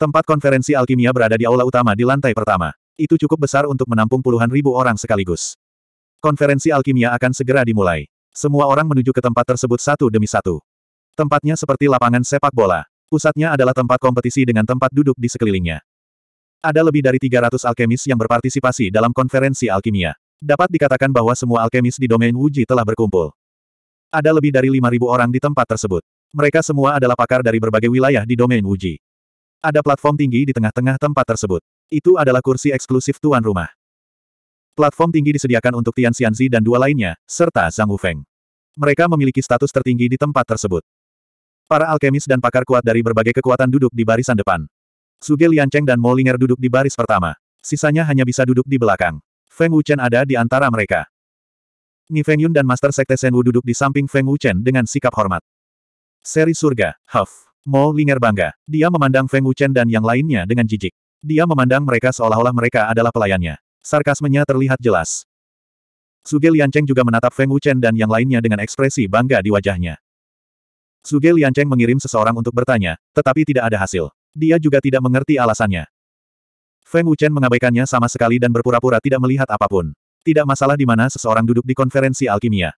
Tempat konferensi alkimia berada di aula utama di lantai pertama. Itu cukup besar untuk menampung puluhan ribu orang sekaligus. Konferensi alkimia akan segera dimulai. Semua orang menuju ke tempat tersebut satu demi satu. Tempatnya seperti lapangan sepak bola. Pusatnya adalah tempat kompetisi dengan tempat duduk di sekelilingnya. Ada lebih dari 300 alkemis yang berpartisipasi dalam konferensi alkimia. Dapat dikatakan bahwa semua alkemis di domain Wuji telah berkumpul. Ada lebih dari 5.000 orang di tempat tersebut. Mereka semua adalah pakar dari berbagai wilayah di domain Wuji. Ada platform tinggi di tengah-tengah tempat tersebut. Itu adalah kursi eksklusif tuan rumah. Platform tinggi disediakan untuk Tian Xianzi dan dua lainnya, serta Zhang Wufeng. Mereka memiliki status tertinggi di tempat tersebut. Para alkemis dan pakar kuat dari berbagai kekuatan duduk di barisan depan. Suge Liancheng dan Mo Linger duduk di baris pertama. Sisanya hanya bisa duduk di belakang. Feng Wuchen ada di antara mereka. Ni Feng Yun dan Master Sekte Senwu duduk di samping Feng Wuchen dengan sikap hormat. Seri Surga, Huff. Mo Linger bangga. Dia memandang Feng Wuchen dan yang lainnya dengan jijik. Dia memandang mereka seolah-olah mereka adalah pelayannya. Sarkasmenya terlihat jelas. Suge Liancheng juga menatap Feng Wuchen dan yang lainnya dengan ekspresi bangga di wajahnya. Suge Liancheng mengirim seseorang untuk bertanya, tetapi tidak ada hasil. Dia juga tidak mengerti alasannya. Feng Wuchen mengabaikannya sama sekali dan berpura-pura tidak melihat apapun. Tidak masalah di mana seseorang duduk di konferensi alkimia.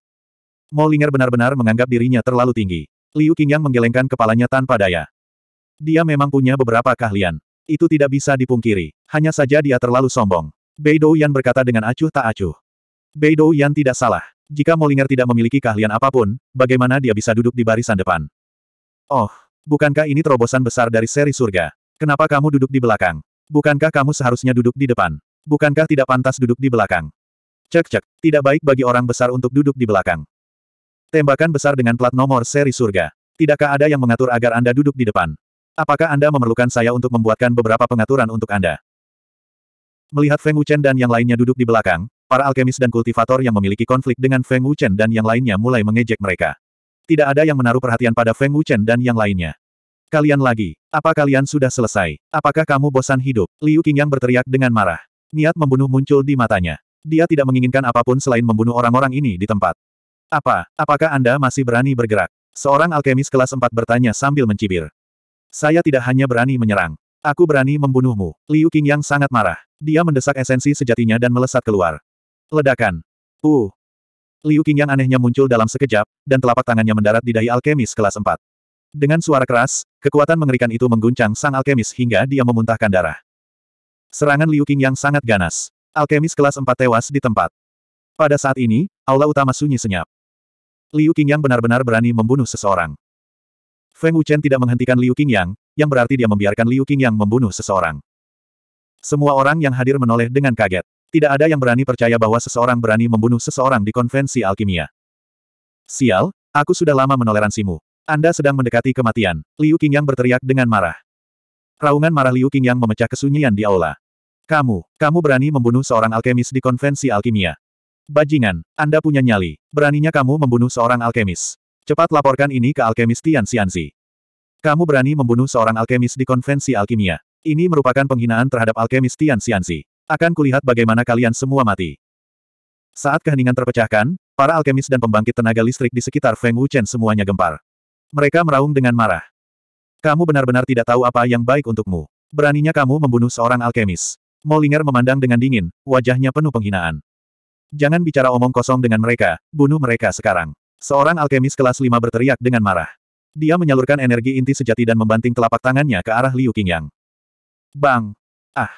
Linger benar-benar menganggap dirinya terlalu tinggi. Liu Qingyang menggelengkan kepalanya tanpa daya. Dia memang punya beberapa keahlian. Itu tidak bisa dipungkiri. Hanya saja dia terlalu sombong. Bei Yan berkata dengan acuh tak acuh. Bei Yan tidak salah. Jika Molinger tidak memiliki keahlian apapun, bagaimana dia bisa duduk di barisan depan? Oh, bukankah ini terobosan besar dari seri surga? Kenapa kamu duduk di belakang? Bukankah kamu seharusnya duduk di depan? Bukankah tidak pantas duduk di belakang? Cek cek, tidak baik bagi orang besar untuk duduk di belakang. Tembakan besar dengan plat nomor seri surga. Tidakkah ada yang mengatur agar Anda duduk di depan? Apakah Anda memerlukan saya untuk membuatkan beberapa pengaturan untuk Anda? Melihat Feng Wuchen dan yang lainnya duduk di belakang, para alkemis dan kultivator yang memiliki konflik dengan Feng Wuchen dan yang lainnya mulai mengejek mereka. Tidak ada yang menaruh perhatian pada Feng Wuchen dan yang lainnya. Kalian lagi, apa kalian sudah selesai? Apakah kamu bosan hidup? Liu yang berteriak dengan marah. Niat membunuh muncul di matanya. Dia tidak menginginkan apapun selain membunuh orang-orang ini di tempat. Apa, apakah Anda masih berani bergerak? Seorang alkemis kelas 4 bertanya sambil mencibir. Saya tidak hanya berani menyerang. Aku berani membunuhmu. Liu Qingyang sangat marah. Dia mendesak esensi sejatinya dan melesat keluar. Ledakan. Uh. Liu Qingyang anehnya muncul dalam sekejap, dan telapak tangannya mendarat di dahi alkemis kelas 4. Dengan suara keras, kekuatan mengerikan itu mengguncang sang alkemis hingga dia memuntahkan darah. Serangan Liu Qingyang sangat ganas. Alkemis kelas 4 tewas di tempat. Pada saat ini, aula utama sunyi senyap. Liu Qingyang benar-benar berani membunuh seseorang. Feng Wuchen tidak menghentikan Liu Qingyang, yang berarti dia membiarkan Liu Qingyang membunuh seseorang. Semua orang yang hadir menoleh dengan kaget. Tidak ada yang berani percaya bahwa seseorang berani membunuh seseorang di konvensi alkimia. Sial, aku sudah lama menoleransimu. Anda sedang mendekati kematian. Liu Qingyang berteriak dengan marah. Raungan marah Liu Qingyang memecah kesunyian di aula. Kamu, kamu berani membunuh seorang alkemis di konvensi alkimia. Bajingan, Anda punya nyali. Beraninya kamu membunuh seorang alkemis. Cepat laporkan ini ke alkemis Tian Xianzi. Kamu berani membunuh seorang alkemis di konvensi alkimia. Ini merupakan penghinaan terhadap alkemis Tian Xianzi. Akan kulihat bagaimana kalian semua mati. Saat keheningan terpecahkan, para alkemis dan pembangkit tenaga listrik di sekitar Feng Wuchen semuanya gempar. Mereka meraung dengan marah. Kamu benar-benar tidak tahu apa yang baik untukmu. Beraninya kamu membunuh seorang alkemis. Molinger memandang dengan dingin, wajahnya penuh penghinaan. Jangan bicara omong kosong dengan mereka, bunuh mereka sekarang. Seorang alkemis kelas 5 berteriak dengan marah. Dia menyalurkan energi inti sejati dan membanting telapak tangannya ke arah Liu Qingyang. Bang! Ah!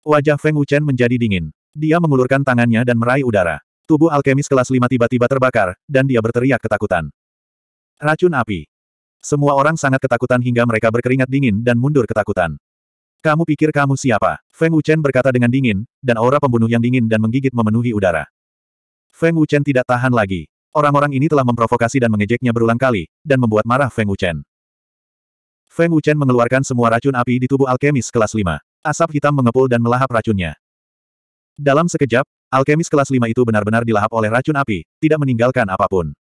Wajah Feng Wuchen menjadi dingin. Dia mengulurkan tangannya dan meraih udara. Tubuh alkemis kelas 5 tiba-tiba terbakar, dan dia berteriak ketakutan. Racun api. Semua orang sangat ketakutan hingga mereka berkeringat dingin dan mundur ketakutan. Kamu pikir kamu siapa? Feng Wuchen berkata dengan dingin, dan aura pembunuh yang dingin dan menggigit memenuhi udara. Feng Wuchen tidak tahan lagi. Orang-orang ini telah memprovokasi dan mengejeknya berulang kali, dan membuat marah Feng Wuchen. Feng Wuchen mengeluarkan semua racun api di tubuh alkemis kelas 5. Asap hitam mengepul dan melahap racunnya. Dalam sekejap, alkemis kelas 5 itu benar-benar dilahap oleh racun api, tidak meninggalkan apapun.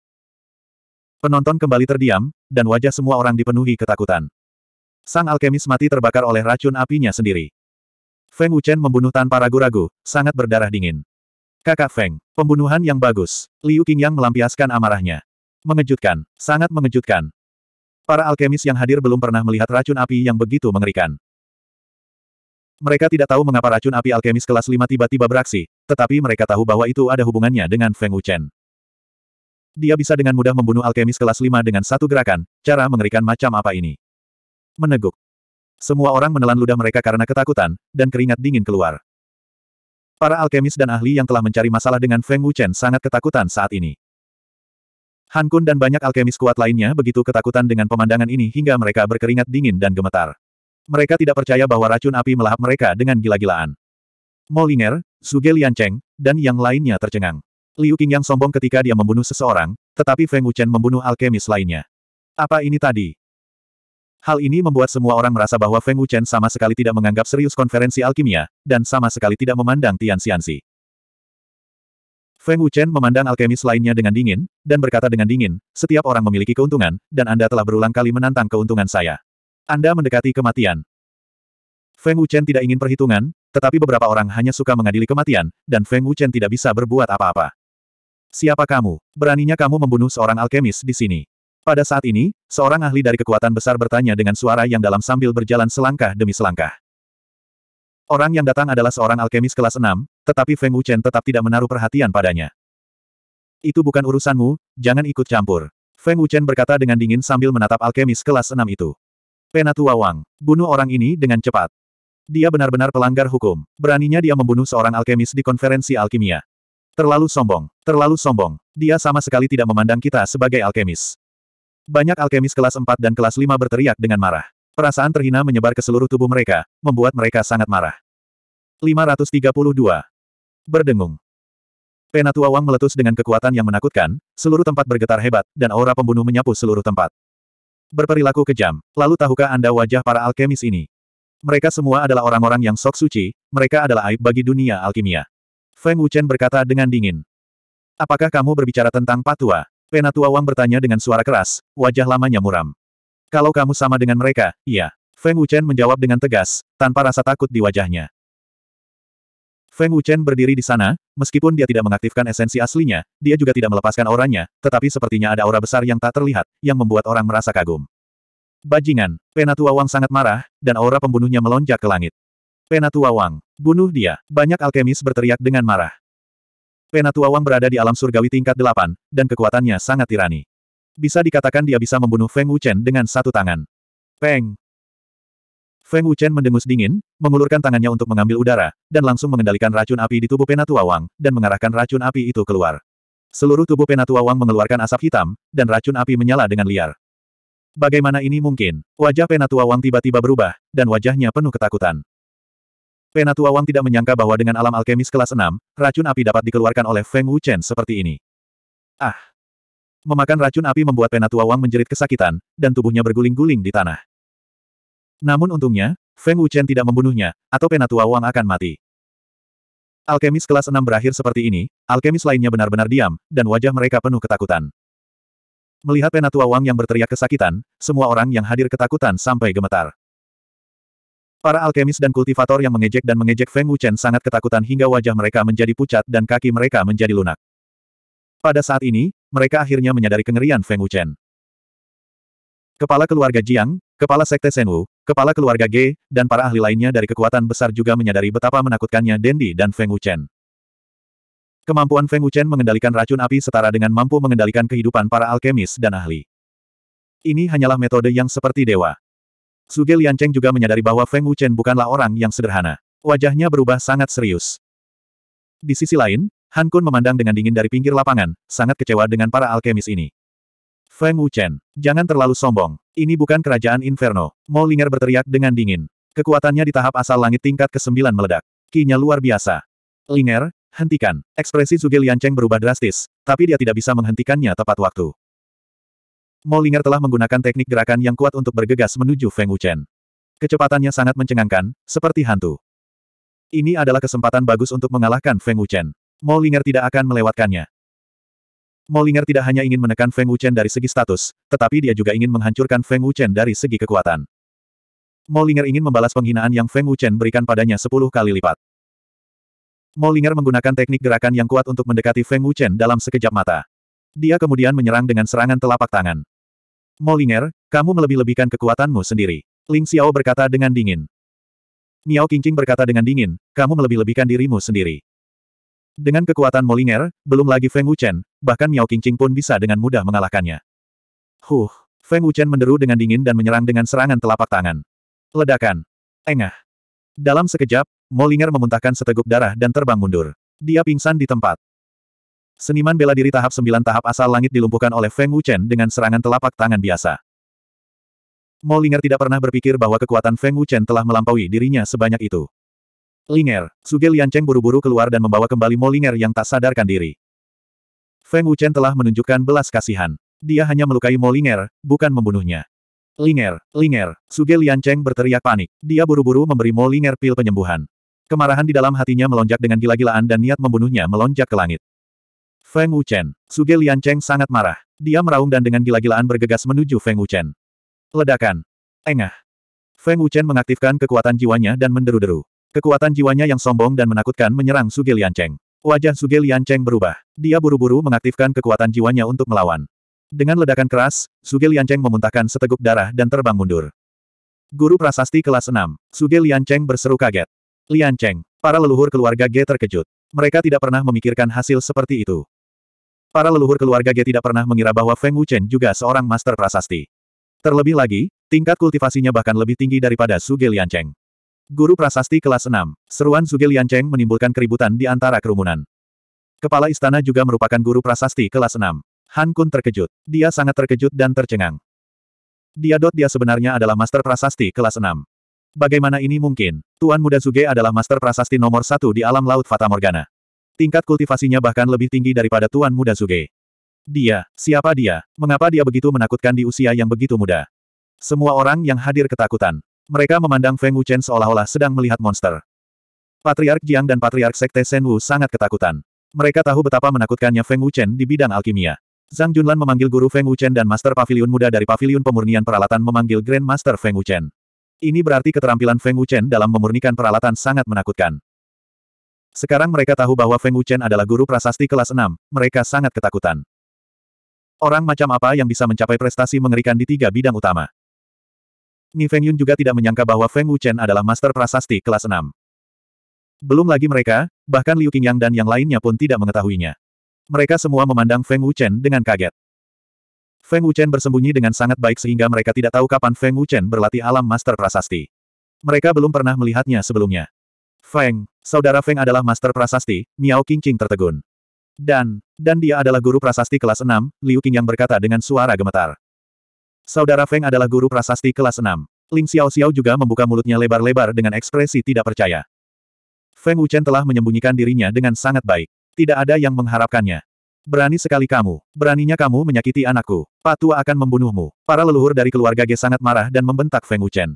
Penonton kembali terdiam, dan wajah semua orang dipenuhi ketakutan. Sang alkemis mati terbakar oleh racun apinya sendiri. Feng Wuchen membunuh tanpa ragu-ragu, sangat berdarah dingin. Kakak Feng, pembunuhan yang bagus. Liu Qingyang melampiaskan amarahnya. Mengejutkan, sangat mengejutkan. Para alkemis yang hadir belum pernah melihat racun api yang begitu mengerikan. Mereka tidak tahu mengapa racun api alkemis kelas 5 tiba-tiba beraksi, tetapi mereka tahu bahwa itu ada hubungannya dengan Feng Wuchen. Dia bisa dengan mudah membunuh alkemis kelas 5 dengan satu gerakan, cara mengerikan macam apa ini. Meneguk. Semua orang menelan ludah mereka karena ketakutan, dan keringat dingin keluar. Para alkemis dan ahli yang telah mencari masalah dengan Feng Wuchen sangat ketakutan saat ini. Han Kun dan banyak alkemis kuat lainnya begitu ketakutan dengan pemandangan ini hingga mereka berkeringat dingin dan gemetar. Mereka tidak percaya bahwa racun api melahap mereka dengan gila-gilaan. Molinger, Lian Liancheng, dan yang lainnya tercengang. Liu yang sombong ketika dia membunuh seseorang, tetapi Feng Wuchen membunuh alkemis lainnya. Apa ini tadi? Hal ini membuat semua orang merasa bahwa Feng Wuchen sama sekali tidak menganggap serius konferensi alkimia, dan sama sekali tidak memandang Tian Xianxi. Feng Wuchen memandang alkemis lainnya dengan dingin, dan berkata dengan dingin, setiap orang memiliki keuntungan, dan Anda telah berulang kali menantang keuntungan saya. Anda mendekati kematian. Feng Wuchen tidak ingin perhitungan, tetapi beberapa orang hanya suka mengadili kematian, dan Feng Wuchen tidak bisa berbuat apa-apa. Siapa kamu? Beraninya kamu membunuh seorang alkemis di sini? Pada saat ini, seorang ahli dari kekuatan besar bertanya dengan suara yang dalam sambil berjalan selangkah demi selangkah. Orang yang datang adalah seorang alkemis kelas 6, tetapi Feng Wuchen tetap tidak menaruh perhatian padanya. Itu bukan urusanmu, jangan ikut campur. Feng Wuchen berkata dengan dingin sambil menatap alkemis kelas 6 itu. Penatua Wang, bunuh orang ini dengan cepat. Dia benar-benar pelanggar hukum. Beraninya dia membunuh seorang alkemis di konferensi alkimia. Terlalu sombong, terlalu sombong. Dia sama sekali tidak memandang kita sebagai alkemis. Banyak alkemis kelas 4 dan kelas 5 berteriak dengan marah. Perasaan terhina menyebar ke seluruh tubuh mereka, membuat mereka sangat marah. 532. Berdengung. Penatua Wang meletus dengan kekuatan yang menakutkan, seluruh tempat bergetar hebat, dan aura pembunuh menyapu seluruh tempat. Berperilaku kejam, lalu tahukah Anda wajah para alkemis ini? Mereka semua adalah orang-orang yang sok suci, mereka adalah aib bagi dunia alkimia. Feng Wuchen berkata dengan dingin. Apakah kamu berbicara tentang patua? Penatua Wang bertanya dengan suara keras, wajah lamanya muram. Kalau kamu sama dengan mereka, iya. Feng Wuchen menjawab dengan tegas, tanpa rasa takut di wajahnya. Feng Wuchen berdiri di sana, meskipun dia tidak mengaktifkan esensi aslinya, dia juga tidak melepaskan auranya, tetapi sepertinya ada aura besar yang tak terlihat, yang membuat orang merasa kagum. Bajingan, Penatua Wang sangat marah, dan aura pembunuhnya melonjak ke langit. Penatua Wang, bunuh dia, banyak alkemis berteriak dengan marah. Penatua Wang berada di alam surgawi tingkat 8, dan kekuatannya sangat tirani. Bisa dikatakan dia bisa membunuh Feng Wuchen dengan satu tangan. Peng! Feng Wuchen mendengus dingin, mengulurkan tangannya untuk mengambil udara, dan langsung mengendalikan racun api di tubuh Penatua Wang, dan mengarahkan racun api itu keluar. Seluruh tubuh Penatua Wang mengeluarkan asap hitam, dan racun api menyala dengan liar. Bagaimana ini mungkin? Wajah Penatua Wang tiba-tiba berubah, dan wajahnya penuh ketakutan. Penatua Wang tidak menyangka bahwa dengan alam alkemis kelas 6, racun api dapat dikeluarkan oleh Feng Wuchen seperti ini. Ah! Memakan racun api membuat Penatua Wang menjerit kesakitan, dan tubuhnya berguling-guling di tanah. Namun untungnya, Feng Wuchen tidak membunuhnya, atau Penatua Wang akan mati. Alkemis kelas 6 berakhir seperti ini, alkemis lainnya benar-benar diam, dan wajah mereka penuh ketakutan. Melihat Penatua Wang yang berteriak kesakitan, semua orang yang hadir ketakutan sampai gemetar. Para alkemis dan kultivator yang mengejek dan mengejek Feng Wuchen sangat ketakutan hingga wajah mereka menjadi pucat dan kaki mereka menjadi lunak. Pada saat ini, mereka akhirnya menyadari kengerian Feng Wuchen. Kepala keluarga Jiang, kepala sekte Senwu, kepala keluarga Ge, dan para ahli lainnya dari kekuatan besar juga menyadari betapa menakutkannya Dendi dan Feng Wuchen. Kemampuan Feng Wuchen mengendalikan racun api setara dengan mampu mengendalikan kehidupan para alkemis dan ahli. Ini hanyalah metode yang seperti dewa. Suge Liancheng juga menyadari bahwa Feng Wuchen bukanlah orang yang sederhana. Wajahnya berubah sangat serius. Di sisi lain, Han Kun memandang dengan dingin dari pinggir lapangan, sangat kecewa dengan para alkemis ini. Feng Wuchen, jangan terlalu sombong. Ini bukan kerajaan Inferno. Mo Linger berteriak dengan dingin. Kekuatannya di tahap asal langit tingkat ke-9 meledak. Kinya luar biasa. Linger, hentikan. Ekspresi Suge Liancheng berubah drastis, tapi dia tidak bisa menghentikannya tepat waktu. Molinger telah menggunakan teknik gerakan yang kuat untuk bergegas menuju Feng Wuchen. Kecepatannya sangat mencengangkan, seperti hantu. Ini adalah kesempatan bagus untuk mengalahkan Feng Wuchen. Molinger tidak akan melewatkannya. Molinger tidak hanya ingin menekan Feng Wuchen dari segi status, tetapi dia juga ingin menghancurkan Feng Wuchen dari segi kekuatan. Molinger ingin membalas penghinaan yang Feng Wuchen berikan padanya sepuluh kali lipat. Molinger menggunakan teknik gerakan yang kuat untuk mendekati Feng Wuchen dalam sekejap mata. Dia kemudian menyerang dengan serangan telapak tangan. Molinger, kamu melebih-lebihkan kekuatanmu sendiri. Ling Xiao berkata dengan dingin. Miao Qingqing berkata dengan dingin, kamu melebih-lebihkan dirimu sendiri. Dengan kekuatan Molinger, belum lagi Feng Wuchen, bahkan Miao Qingqing pun bisa dengan mudah mengalahkannya. Huh, Feng Wuchen menderu dengan dingin dan menyerang dengan serangan telapak tangan. Ledakan. Engah. Dalam sekejap, Molinger memuntahkan seteguk darah dan terbang mundur. Dia pingsan di tempat. Seniman bela diri tahap 9 tahap asal langit dilumpuhkan oleh Feng Wuchen dengan serangan telapak tangan biasa. Mo Linger tidak pernah berpikir bahwa kekuatan Feng Wuchen telah melampaui dirinya sebanyak itu. Linger, Suge Liancheng buru-buru keluar dan membawa kembali Mo Linger yang tak sadarkan diri. Feng Wuchen telah menunjukkan belas kasihan. Dia hanya melukai Mo Linger, bukan membunuhnya. Linger, Linger, Suge Liancheng berteriak panik. Dia buru-buru memberi Mo Linger pil penyembuhan. Kemarahan di dalam hatinya melonjak dengan gila-gilaan dan niat membunuhnya melonjak ke langit. Feng Wuchen. Suge Liancheng sangat marah. Dia meraung dan dengan gila-gilaan bergegas menuju Feng Wuchen. Ledakan. Engah. Feng Wuchen mengaktifkan kekuatan jiwanya dan menderu-deru. Kekuatan jiwanya yang sombong dan menakutkan menyerang Suge Liancheng. Wajah Suge Liancheng berubah. Dia buru-buru mengaktifkan kekuatan jiwanya untuk melawan. Dengan ledakan keras, Suge Liancheng memuntahkan seteguk darah dan terbang mundur. Guru prasasti kelas 6, Suge Liancheng berseru kaget. Liancheng, para leluhur keluarga G terkejut. Mereka tidak pernah memikirkan hasil seperti itu. Para leluhur keluarga Ge tidak pernah mengira bahwa Feng Wuchen juga seorang master prasasti. Terlebih lagi, tingkat kultivasinya bahkan lebih tinggi daripada Suge Liancheng. Guru prasasti kelas 6, seruan Suge Liancheng menimbulkan keributan di antara kerumunan. Kepala istana juga merupakan guru prasasti kelas 6. Han Kun terkejut. Dia sangat terkejut dan tercengang. Dia dot dia sebenarnya adalah master prasasti kelas 6. Bagaimana ini mungkin? Tuan Muda Suge adalah master prasasti nomor satu di alam laut Fata Morgana. Tingkat kultivasinya bahkan lebih tinggi daripada Tuan Muda Zuge. Dia, siapa dia, mengapa dia begitu menakutkan di usia yang begitu muda? Semua orang yang hadir ketakutan. Mereka memandang Feng Wuchen seolah-olah sedang melihat monster. Patriark Jiang dan Patriark Sekte Shen Wu sangat ketakutan. Mereka tahu betapa menakutkannya Feng Wuchen di bidang alkimia. Zhang Junlan memanggil guru Feng Wuchen dan Master Pavilion Muda dari Pavilion Pemurnian Peralatan memanggil Grand Master Feng Wuchen. Ini berarti keterampilan Feng Wuchen dalam memurnikan peralatan sangat menakutkan. Sekarang mereka tahu bahwa Feng Wuchen adalah guru prasasti kelas 6, mereka sangat ketakutan. Orang macam apa yang bisa mencapai prestasi mengerikan di tiga bidang utama? Ni Feng Yun juga tidak menyangka bahwa Feng Wuchen adalah master prasasti kelas 6. Belum lagi mereka, bahkan Liu Qingyang dan yang lainnya pun tidak mengetahuinya. Mereka semua memandang Feng Wuchen dengan kaget. Feng Wuchen bersembunyi dengan sangat baik sehingga mereka tidak tahu kapan Feng Wuchen berlatih alam master prasasti. Mereka belum pernah melihatnya sebelumnya. Feng, saudara Feng adalah master prasasti, Miao Qingqing tertegun. Dan, dan dia adalah guru prasasti kelas 6, Liu yang berkata dengan suara gemetar. Saudara Feng adalah guru prasasti kelas 6. Ling Xiao Xiao juga membuka mulutnya lebar-lebar dengan ekspresi tidak percaya. Feng Wuchen telah menyembunyikan dirinya dengan sangat baik. Tidak ada yang mengharapkannya. Berani sekali kamu. Beraninya kamu menyakiti anakku. Patua akan membunuhmu. Para leluhur dari keluarga Ge sangat marah dan membentak Feng Wuchen.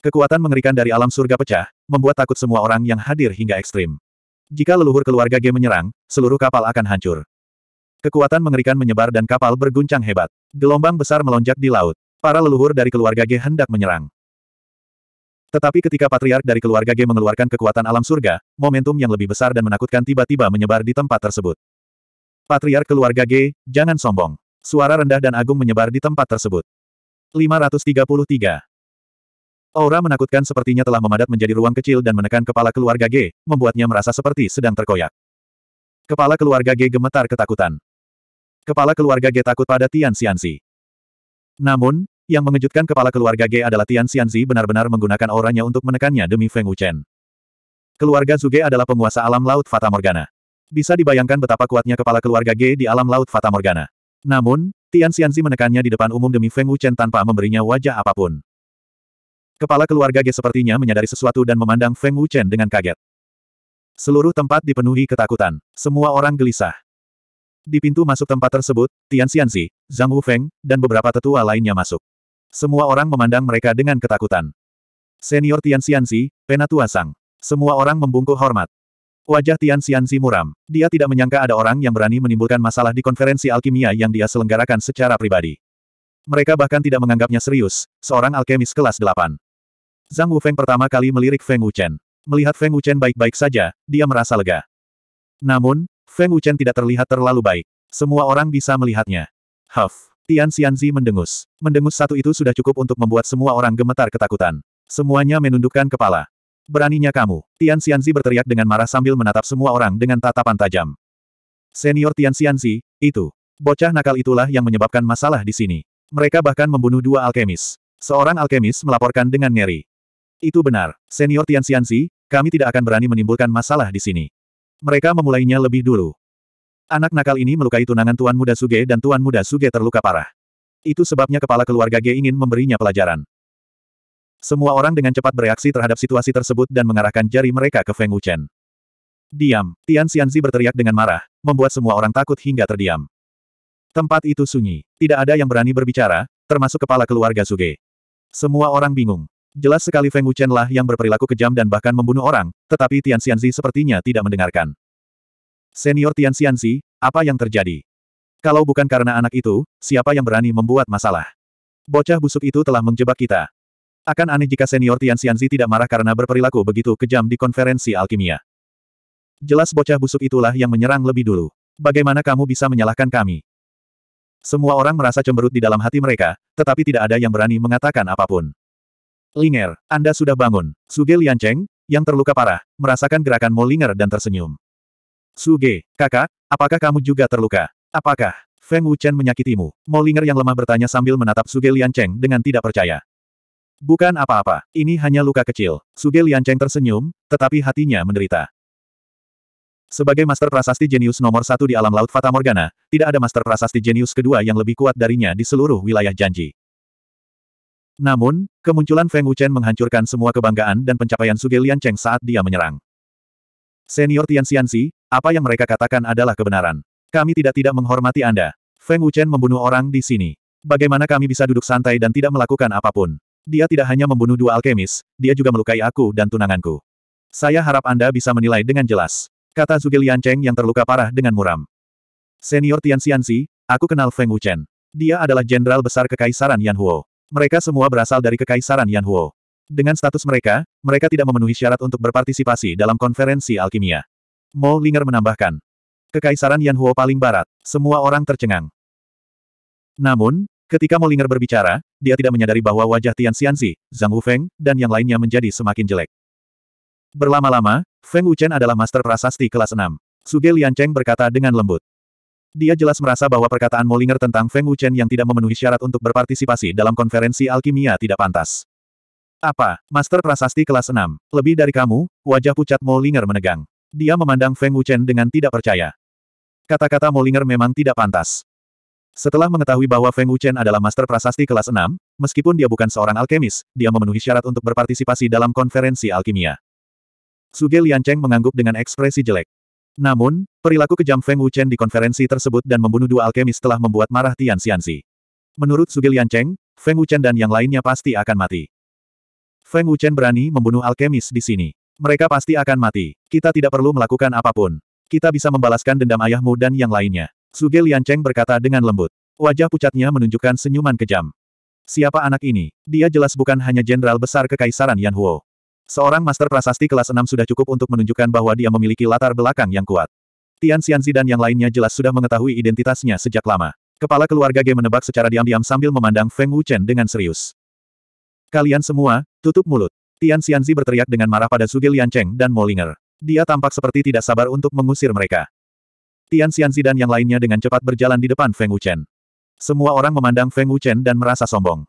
Kekuatan mengerikan dari alam surga pecah, membuat takut semua orang yang hadir hingga ekstrim. Jika leluhur keluarga G menyerang, seluruh kapal akan hancur. Kekuatan mengerikan menyebar dan kapal berguncang hebat. Gelombang besar melonjak di laut. Para leluhur dari keluarga G hendak menyerang. Tetapi ketika patriark dari keluarga G mengeluarkan kekuatan alam surga, momentum yang lebih besar dan menakutkan tiba-tiba menyebar di tempat tersebut. Patriark keluarga G, jangan sombong. Suara rendah dan agung menyebar di tempat tersebut. 533. Aura menakutkan sepertinya telah memadat menjadi ruang kecil dan menekan kepala keluarga G, membuatnya merasa seperti sedang terkoyak. Kepala keluarga G gemetar ketakutan. Kepala keluarga G takut pada Tian Xianzi. Namun, yang mengejutkan kepala keluarga G adalah Tian Xianzi benar-benar menggunakan auranya untuk menekannya demi Feng Wuchen. Keluarga Zuge adalah penguasa alam laut Fata Morgana. Bisa dibayangkan betapa kuatnya kepala keluarga G di alam laut Fata Morgana. Namun, Tian Xianzi menekannya di depan umum demi Feng Wuchen tanpa memberinya wajah apapun. Kepala keluarga G sepertinya menyadari sesuatu dan memandang Feng Wuchen dengan kaget. Seluruh tempat dipenuhi ketakutan. Semua orang gelisah. Di pintu masuk tempat tersebut, Tian Xianzi, Zhang Wufeng, dan beberapa tetua lainnya masuk. Semua orang memandang mereka dengan ketakutan. Senior Tian Xianzi, Penatua Sang. Semua orang membungkuk hormat. Wajah Tian Xianzi muram. Dia tidak menyangka ada orang yang berani menimbulkan masalah di konferensi alkimia yang dia selenggarakan secara pribadi. Mereka bahkan tidak menganggapnya serius, seorang alkemis kelas 8. Zhang Wufeng pertama kali melirik Feng Wuchen. Melihat Feng Wuchen baik-baik saja, dia merasa lega. Namun, Feng Wuchen tidak terlihat terlalu baik. Semua orang bisa melihatnya. Huff. Tian Xianzi mendengus. Mendengus satu itu sudah cukup untuk membuat semua orang gemetar ketakutan. Semuanya menundukkan kepala. Beraninya kamu. Tian Xianzi berteriak dengan marah sambil menatap semua orang dengan tatapan tajam. Senior Tian Xianzi, itu. Bocah nakal itulah yang menyebabkan masalah di sini. Mereka bahkan membunuh dua alkemis. Seorang alkemis melaporkan dengan ngeri. Itu benar, senior Tian Xianxi, kami tidak akan berani menimbulkan masalah di sini. Mereka memulainya lebih dulu. Anak nakal ini melukai tunangan Tuan Muda Suge dan Tuan Muda Suge terluka parah. Itu sebabnya kepala keluarga G ingin memberinya pelajaran. Semua orang dengan cepat bereaksi terhadap situasi tersebut dan mengarahkan jari mereka ke Feng Wuchen. Diam, Tian Xianzi berteriak dengan marah, membuat semua orang takut hingga terdiam. Tempat itu sunyi, tidak ada yang berani berbicara, termasuk kepala keluarga Suge. Semua orang bingung. Jelas sekali Feng Wuchen lah yang berperilaku kejam dan bahkan membunuh orang, tetapi Tian Xianzi sepertinya tidak mendengarkan. Senior Tian Xianzi, apa yang terjadi? Kalau bukan karena anak itu, siapa yang berani membuat masalah? Bocah busuk itu telah menjebak kita. Akan aneh jika senior Tian Xianzi tidak marah karena berperilaku begitu kejam di konferensi alkimia. Jelas bocah busuk itulah yang menyerang lebih dulu. Bagaimana kamu bisa menyalahkan kami? Semua orang merasa cemberut di dalam hati mereka, tetapi tidak ada yang berani mengatakan apapun. Linger, Anda sudah bangun. Suge Liancheng, yang terluka parah, merasakan gerakan Mo Linger dan tersenyum. Suge, kakak, apakah kamu juga terluka? Apakah Feng Wuchen menyakitimu? Mo Linger yang lemah bertanya sambil menatap Suge Liancheng dengan tidak percaya. Bukan apa-apa, ini hanya luka kecil. Suge Liancheng tersenyum, tetapi hatinya menderita. Sebagai master prasasti jenius nomor satu di alam laut Fata Morgana, tidak ada master prasasti jenius kedua yang lebih kuat darinya di seluruh wilayah janji. Namun, kemunculan Feng Wuchen menghancurkan semua kebanggaan dan pencapaian Suge Lian Cheng saat dia menyerang. Senior Tian Xianxi, apa yang mereka katakan adalah kebenaran. Kami tidak-tidak menghormati Anda. Feng Wuchen membunuh orang di sini. Bagaimana kami bisa duduk santai dan tidak melakukan apapun? Dia tidak hanya membunuh dua alkemis, dia juga melukai aku dan tunanganku. Saya harap Anda bisa menilai dengan jelas. Kata Zuge Lian Cheng yang terluka parah dengan muram. Senior Tian Xianxi, aku kenal Feng Wuchen. Dia adalah jenderal besar kekaisaran Yan Huo. Mereka semua berasal dari Kekaisaran Yanhuo. Dengan status mereka, mereka tidak memenuhi syarat untuk berpartisipasi dalam konferensi alkimia. Mo Linger menambahkan. Kekaisaran Yanhuo paling barat, semua orang tercengang. Namun, ketika Mo Linger berbicara, dia tidak menyadari bahwa wajah Tian Xianzi, Zhang Wufeng, dan yang lainnya menjadi semakin jelek. Berlama-lama, Feng Wuchen adalah master prasasti kelas 6. Suge Liancheng berkata dengan lembut. Dia jelas merasa bahwa perkataan Mollinger tentang Feng Wuchen yang tidak memenuhi syarat untuk berpartisipasi dalam konferensi alkimia tidak pantas. Apa, Master Prasasti kelas 6, lebih dari kamu? Wajah pucat Mollinger menegang. Dia memandang Feng Wuchen dengan tidak percaya. Kata-kata Mollinger memang tidak pantas. Setelah mengetahui bahwa Feng Wuchen adalah Master Prasasti kelas 6, meskipun dia bukan seorang alkemis, dia memenuhi syarat untuk berpartisipasi dalam konferensi alkimia. Suge Liancheng mengangguk dengan ekspresi jelek. Namun, perilaku kejam Feng Wuchen di konferensi tersebut dan membunuh dua alkemis telah membuat marah Tian Xianxi. Menurut Yan Cheng, Feng Wuchen dan yang lainnya pasti akan mati. Feng Wuchen berani membunuh alkemis di sini. Mereka pasti akan mati. Kita tidak perlu melakukan apapun. Kita bisa membalaskan dendam ayahmu dan yang lainnya. Suge Lian Cheng berkata dengan lembut. Wajah pucatnya menunjukkan senyuman kejam. Siapa anak ini? Dia jelas bukan hanya jenderal besar kekaisaran Yan Huo. Seorang master prasasti kelas 6 sudah cukup untuk menunjukkan bahwa dia memiliki latar belakang yang kuat. Tian Xianzi dan yang lainnya jelas sudah mengetahui identitasnya sejak lama. Kepala keluarga G menebak secara diam-diam sambil memandang Feng Wuchen dengan serius. Kalian semua, tutup mulut. Tian Xianzi berteriak dengan marah pada Zhuge Liancheng dan Molinger. Dia tampak seperti tidak sabar untuk mengusir mereka. Tian Xianzi dan yang lainnya dengan cepat berjalan di depan Feng Wuchen. Semua orang memandang Feng Wuchen dan merasa sombong.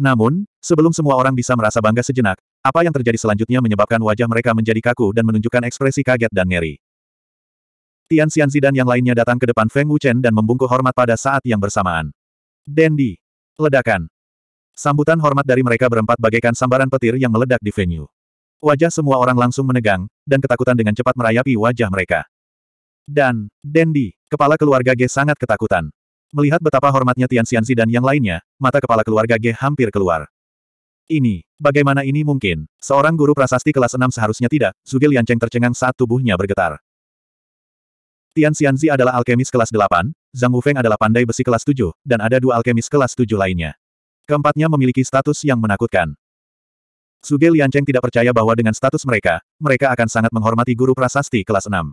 Namun, sebelum semua orang bisa merasa bangga sejenak, apa yang terjadi selanjutnya menyebabkan wajah mereka menjadi kaku dan menunjukkan ekspresi kaget dan ngeri. Tian Xianzi dan yang lainnya datang ke depan Feng Wuchen dan membungkuk hormat pada saat yang bersamaan. Dendi. Ledakan. Sambutan hormat dari mereka berempat bagaikan sambaran petir yang meledak di venue. Wajah semua orang langsung menegang, dan ketakutan dengan cepat merayapi wajah mereka. Dan, Dendi, kepala keluarga G sangat ketakutan. Melihat betapa hormatnya Tian Xianzi dan yang lainnya, mata kepala keluarga Ge hampir keluar. Ini, bagaimana ini mungkin? Seorang guru prasasti kelas 6 seharusnya tidak, Zuge Liancheng tercengang saat tubuhnya bergetar. Tian Xianzi adalah alkemis kelas 8, Zhang Wufeng adalah pandai besi kelas 7, dan ada dua alkemis kelas 7 lainnya. Keempatnya memiliki status yang menakutkan. Zuge Liancheng tidak percaya bahwa dengan status mereka, mereka akan sangat menghormati guru prasasti kelas 6.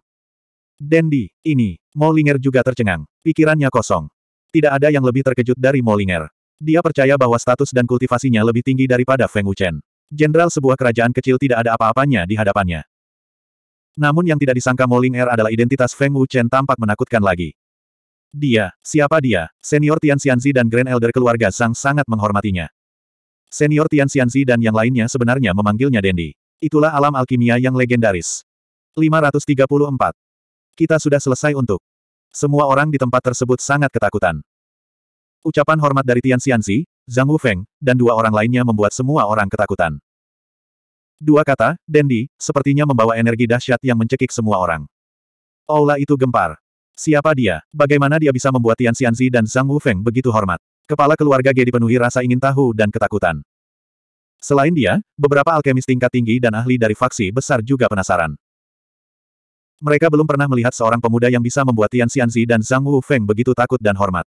Dendi, ini, Mo Linger juga tercengang. Pikirannya kosong. Tidak ada yang lebih terkejut dari Molinger. Dia percaya bahwa status dan kultivasinya lebih tinggi daripada Feng Wuchen. Jenderal sebuah kerajaan kecil tidak ada apa-apanya di hadapannya. Namun yang tidak disangka Molinger adalah identitas Feng Wuchen tampak menakutkan lagi. Dia, siapa dia, senior Tian Xianzi dan Grand Elder keluarga Sang sangat menghormatinya. Senior Tian Xianzi dan yang lainnya sebenarnya memanggilnya Dendi. Itulah alam alkimia yang legendaris. 534. Kita sudah selesai untuk semua orang di tempat tersebut sangat ketakutan. Ucapan hormat dari Tian Xianzi, Zhang Wufeng, dan dua orang lainnya membuat semua orang ketakutan. Dua kata, Dendi, sepertinya membawa energi dahsyat yang mencekik semua orang. Aula itu gempar. Siapa dia? Bagaimana dia bisa membuat Tian Xianzi dan Zhang Wufeng begitu hormat? Kepala keluarga G dipenuhi rasa ingin tahu dan ketakutan. Selain dia, beberapa alkemis tingkat tinggi dan ahli dari faksi besar juga penasaran. Mereka belum pernah melihat seorang pemuda yang bisa membuat Tian Xianzi dan Zhang Wu Feng begitu takut dan hormat.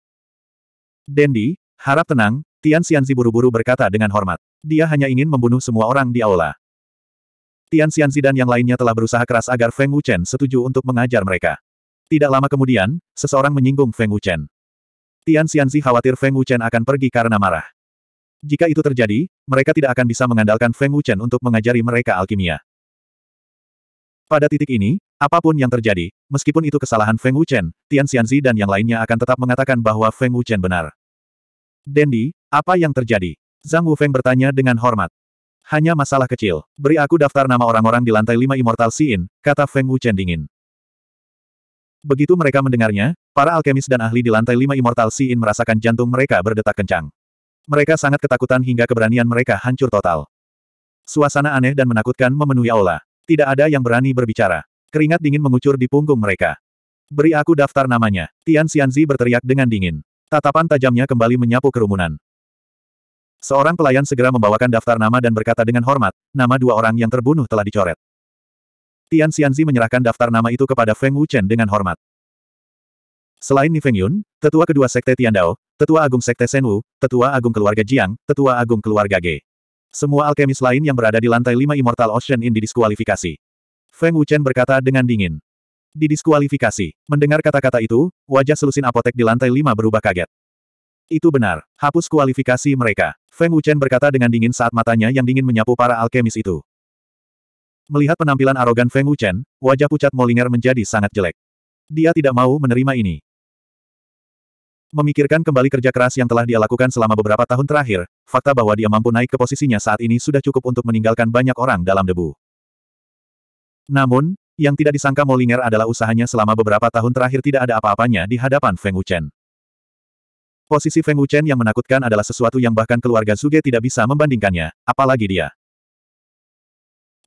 Dendi, harap tenang, Tian Xianzi buru-buru berkata dengan hormat. Dia hanya ingin membunuh semua orang di aula. Tian Xianzi dan yang lainnya telah berusaha keras agar Feng Wuchen setuju untuk mengajar mereka. Tidak lama kemudian, seseorang menyinggung Feng Wuchen. Tian Xianzi khawatir Feng Wuchen akan pergi karena marah. Jika itu terjadi, mereka tidak akan bisa mengandalkan Feng Wuchen untuk mengajari mereka alkimia. Pada titik ini, Apapun yang terjadi, meskipun itu kesalahan Feng Wuchen, Tian Xianzi dan yang lainnya akan tetap mengatakan bahwa Feng Wuchen benar. Dendi, apa yang terjadi? Zhang Wufeng bertanya dengan hormat. Hanya masalah kecil. Beri aku daftar nama orang-orang di lantai lima Immortal Siin, kata Feng Wuchen dingin. Begitu mereka mendengarnya, para alkemis dan ahli di lantai lima Immortal Siin merasakan jantung mereka berdetak kencang. Mereka sangat ketakutan hingga keberanian mereka hancur total. Suasana aneh dan menakutkan memenuhi aula. Tidak ada yang berani berbicara. Keringat dingin mengucur di punggung mereka. Beri aku daftar namanya. Tian Xianzi berteriak dengan dingin. Tatapan tajamnya kembali menyapu kerumunan. Seorang pelayan segera membawakan daftar nama dan berkata dengan hormat, nama dua orang yang terbunuh telah dicoret. Tian Xianzi menyerahkan daftar nama itu kepada Feng Wuchen dengan hormat. Selain Ni Feng Yun, tetua kedua sekte Tian Dao, tetua agung sekte Senwu, tetua agung keluarga Jiang, tetua agung keluarga Ge, Semua alkemis lain yang berada di lantai lima Immortal Ocean Inn didiskualifikasi. Feng Wuchen berkata dengan dingin. Didiskualifikasi. Mendengar kata-kata itu, wajah selusin apotek di lantai lima berubah kaget. Itu benar. Hapus kualifikasi mereka. Feng Wuchen berkata dengan dingin saat matanya yang dingin menyapu para alkemis itu. Melihat penampilan arogan Feng Wuchen, wajah pucat Molinger menjadi sangat jelek. Dia tidak mau menerima ini. Memikirkan kembali kerja keras yang telah dia lakukan selama beberapa tahun terakhir, fakta bahwa dia mampu naik ke posisinya saat ini sudah cukup untuk meninggalkan banyak orang dalam debu. Namun, yang tidak disangka Molinger adalah usahanya selama beberapa tahun terakhir tidak ada apa-apanya di hadapan Feng Wuchen. Posisi Feng Wuchen yang menakutkan adalah sesuatu yang bahkan keluarga Zuge tidak bisa membandingkannya, apalagi dia.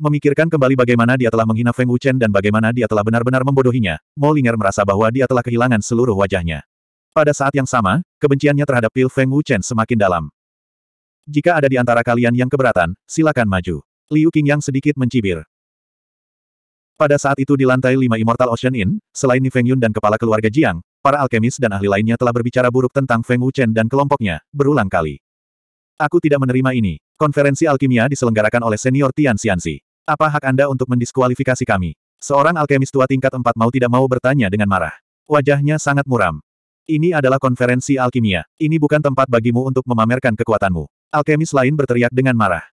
Memikirkan kembali bagaimana dia telah menghina Feng Wuchen dan bagaimana dia telah benar-benar membodohinya, Molinger merasa bahwa dia telah kehilangan seluruh wajahnya. Pada saat yang sama, kebenciannya terhadap Pil Feng Wuchen semakin dalam. Jika ada di antara kalian yang keberatan, silakan maju. Liu Qingyang sedikit mencibir. Pada saat itu di lantai 5 Immortal Ocean Inn, selain Feng Yun dan kepala keluarga Jiang, para alkemis dan ahli lainnya telah berbicara buruk tentang Feng Wuchen dan kelompoknya, berulang kali. Aku tidak menerima ini. Konferensi alkimia diselenggarakan oleh senior Tian Xianxi. Apa hak Anda untuk mendiskualifikasi kami? Seorang alkemis tua tingkat 4 mau tidak mau bertanya dengan marah. Wajahnya sangat muram. Ini adalah konferensi alkimia. Ini bukan tempat bagimu untuk memamerkan kekuatanmu. Alkemis lain berteriak dengan marah.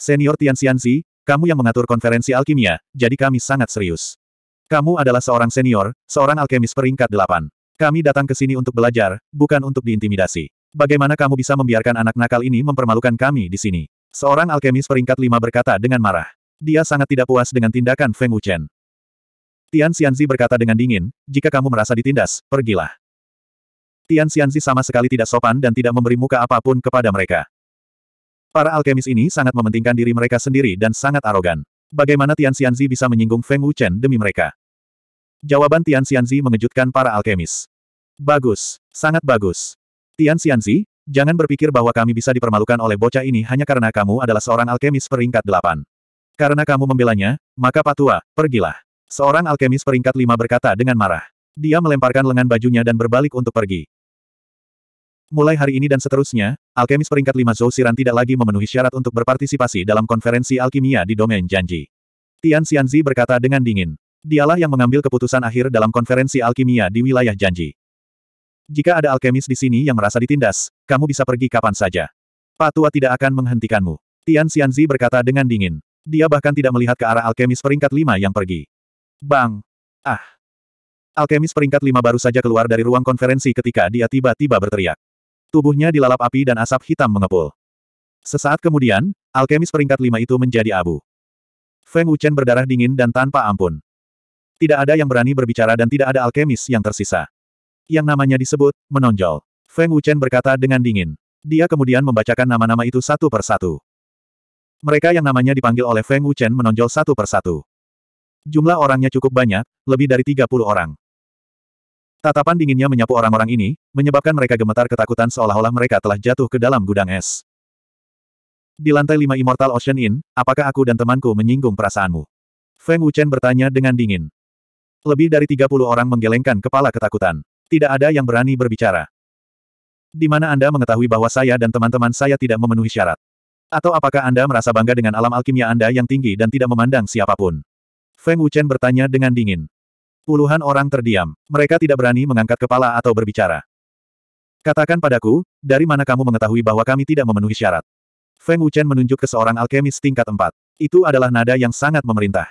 Senior Tian Xianxi, kamu yang mengatur konferensi alkimia, jadi kami sangat serius. Kamu adalah seorang senior, seorang alkemis peringkat delapan. Kami datang ke sini untuk belajar, bukan untuk diintimidasi. Bagaimana kamu bisa membiarkan anak nakal ini mempermalukan kami di sini? Seorang alkemis peringkat lima berkata dengan marah. Dia sangat tidak puas dengan tindakan Feng Wuchen. Tian Xianzi berkata dengan dingin, jika kamu merasa ditindas, pergilah. Tian Xianzi sama sekali tidak sopan dan tidak memberi muka apapun kepada mereka. Para alkemis ini sangat mementingkan diri mereka sendiri dan sangat arogan. Bagaimana Tian Xianzi bisa menyinggung Feng Wuchen demi mereka? Jawaban Tian Xianzi mengejutkan para alkemis. Bagus, sangat bagus. Tian Xianzi, jangan berpikir bahwa kami bisa dipermalukan oleh bocah ini hanya karena kamu adalah seorang alkemis peringkat delapan. Karena kamu membelanya, maka patua, pergilah. Seorang alkemis peringkat lima berkata dengan marah. Dia melemparkan lengan bajunya dan berbalik untuk pergi. Mulai hari ini dan seterusnya, alkemis peringkat 5 Zhou Xiran tidak lagi memenuhi syarat untuk berpartisipasi dalam konferensi alkimia di Domain Janji. Tian Xianzi berkata dengan dingin. Dialah yang mengambil keputusan akhir dalam konferensi alkimia di wilayah Janji. Jika ada alkemis di sini yang merasa ditindas, kamu bisa pergi kapan saja. Pak tua tidak akan menghentikanmu. Tian Xianzi berkata dengan dingin. Dia bahkan tidak melihat ke arah alkemis peringkat 5 yang pergi. Bang! Ah! Alkemis peringkat 5 baru saja keluar dari ruang konferensi ketika dia tiba-tiba berteriak. Tubuhnya dilalap api dan asap hitam mengepul. Sesaat kemudian, alkemis peringkat lima itu menjadi abu. Feng Wuchen berdarah dingin dan tanpa ampun. Tidak ada yang berani berbicara dan tidak ada alkemis yang tersisa. Yang namanya disebut, menonjol. Feng Wuchen berkata dengan dingin. Dia kemudian membacakan nama-nama itu satu per satu. Mereka yang namanya dipanggil oleh Feng Wuchen menonjol satu per satu. Jumlah orangnya cukup banyak, lebih dari 30 orang. Tatapan dinginnya menyapu orang-orang ini, menyebabkan mereka gemetar ketakutan seolah-olah mereka telah jatuh ke dalam gudang es. Di lantai lima Immortal Ocean Inn, apakah aku dan temanku menyinggung perasaanmu? Feng Wuchen bertanya dengan dingin. Lebih dari 30 orang menggelengkan kepala ketakutan. Tidak ada yang berani berbicara. Di mana Anda mengetahui bahwa saya dan teman-teman saya tidak memenuhi syarat? Atau apakah Anda merasa bangga dengan alam alkimia Anda yang tinggi dan tidak memandang siapapun? Feng Wuchen bertanya dengan dingin. Puluhan orang terdiam. Mereka tidak berani mengangkat kepala atau berbicara. Katakan padaku, dari mana kamu mengetahui bahwa kami tidak memenuhi syarat? Feng Wuchen menunjuk ke seorang alkemis tingkat empat. Itu adalah nada yang sangat memerintah.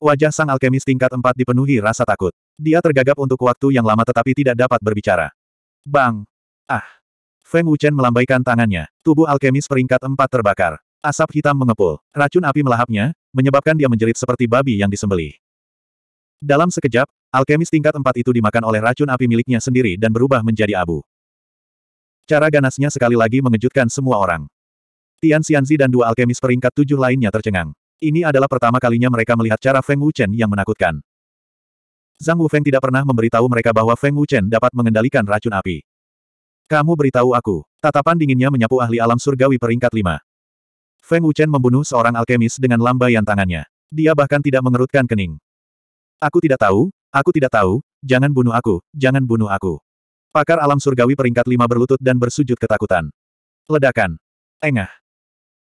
Wajah sang alkemis tingkat empat dipenuhi rasa takut. Dia tergagap untuk waktu yang lama tetapi tidak dapat berbicara. Bang! Ah! Feng Wuchen melambaikan tangannya. Tubuh alkemis peringkat empat terbakar. Asap hitam mengepul. Racun api melahapnya, menyebabkan dia menjerit seperti babi yang disembelih. Dalam sekejap, alkemis tingkat empat itu dimakan oleh racun api miliknya sendiri dan berubah menjadi abu. Cara ganasnya sekali lagi mengejutkan semua orang. Tian Xianzi dan dua alkemis peringkat tujuh lainnya tercengang. Ini adalah pertama kalinya mereka melihat cara Feng Wuchen yang menakutkan. Zhang Wufeng tidak pernah memberitahu mereka bahwa Feng Wuchen dapat mengendalikan racun api. Kamu beritahu aku. Tatapan dinginnya menyapu ahli alam surgawi peringkat lima. Feng Wuchen membunuh seorang alkemis dengan lambaian tangannya. Dia bahkan tidak mengerutkan kening. Aku tidak tahu, aku tidak tahu, jangan bunuh aku, jangan bunuh aku. Pakar alam surgawi peringkat lima berlutut dan bersujud ketakutan. Ledakan. Engah.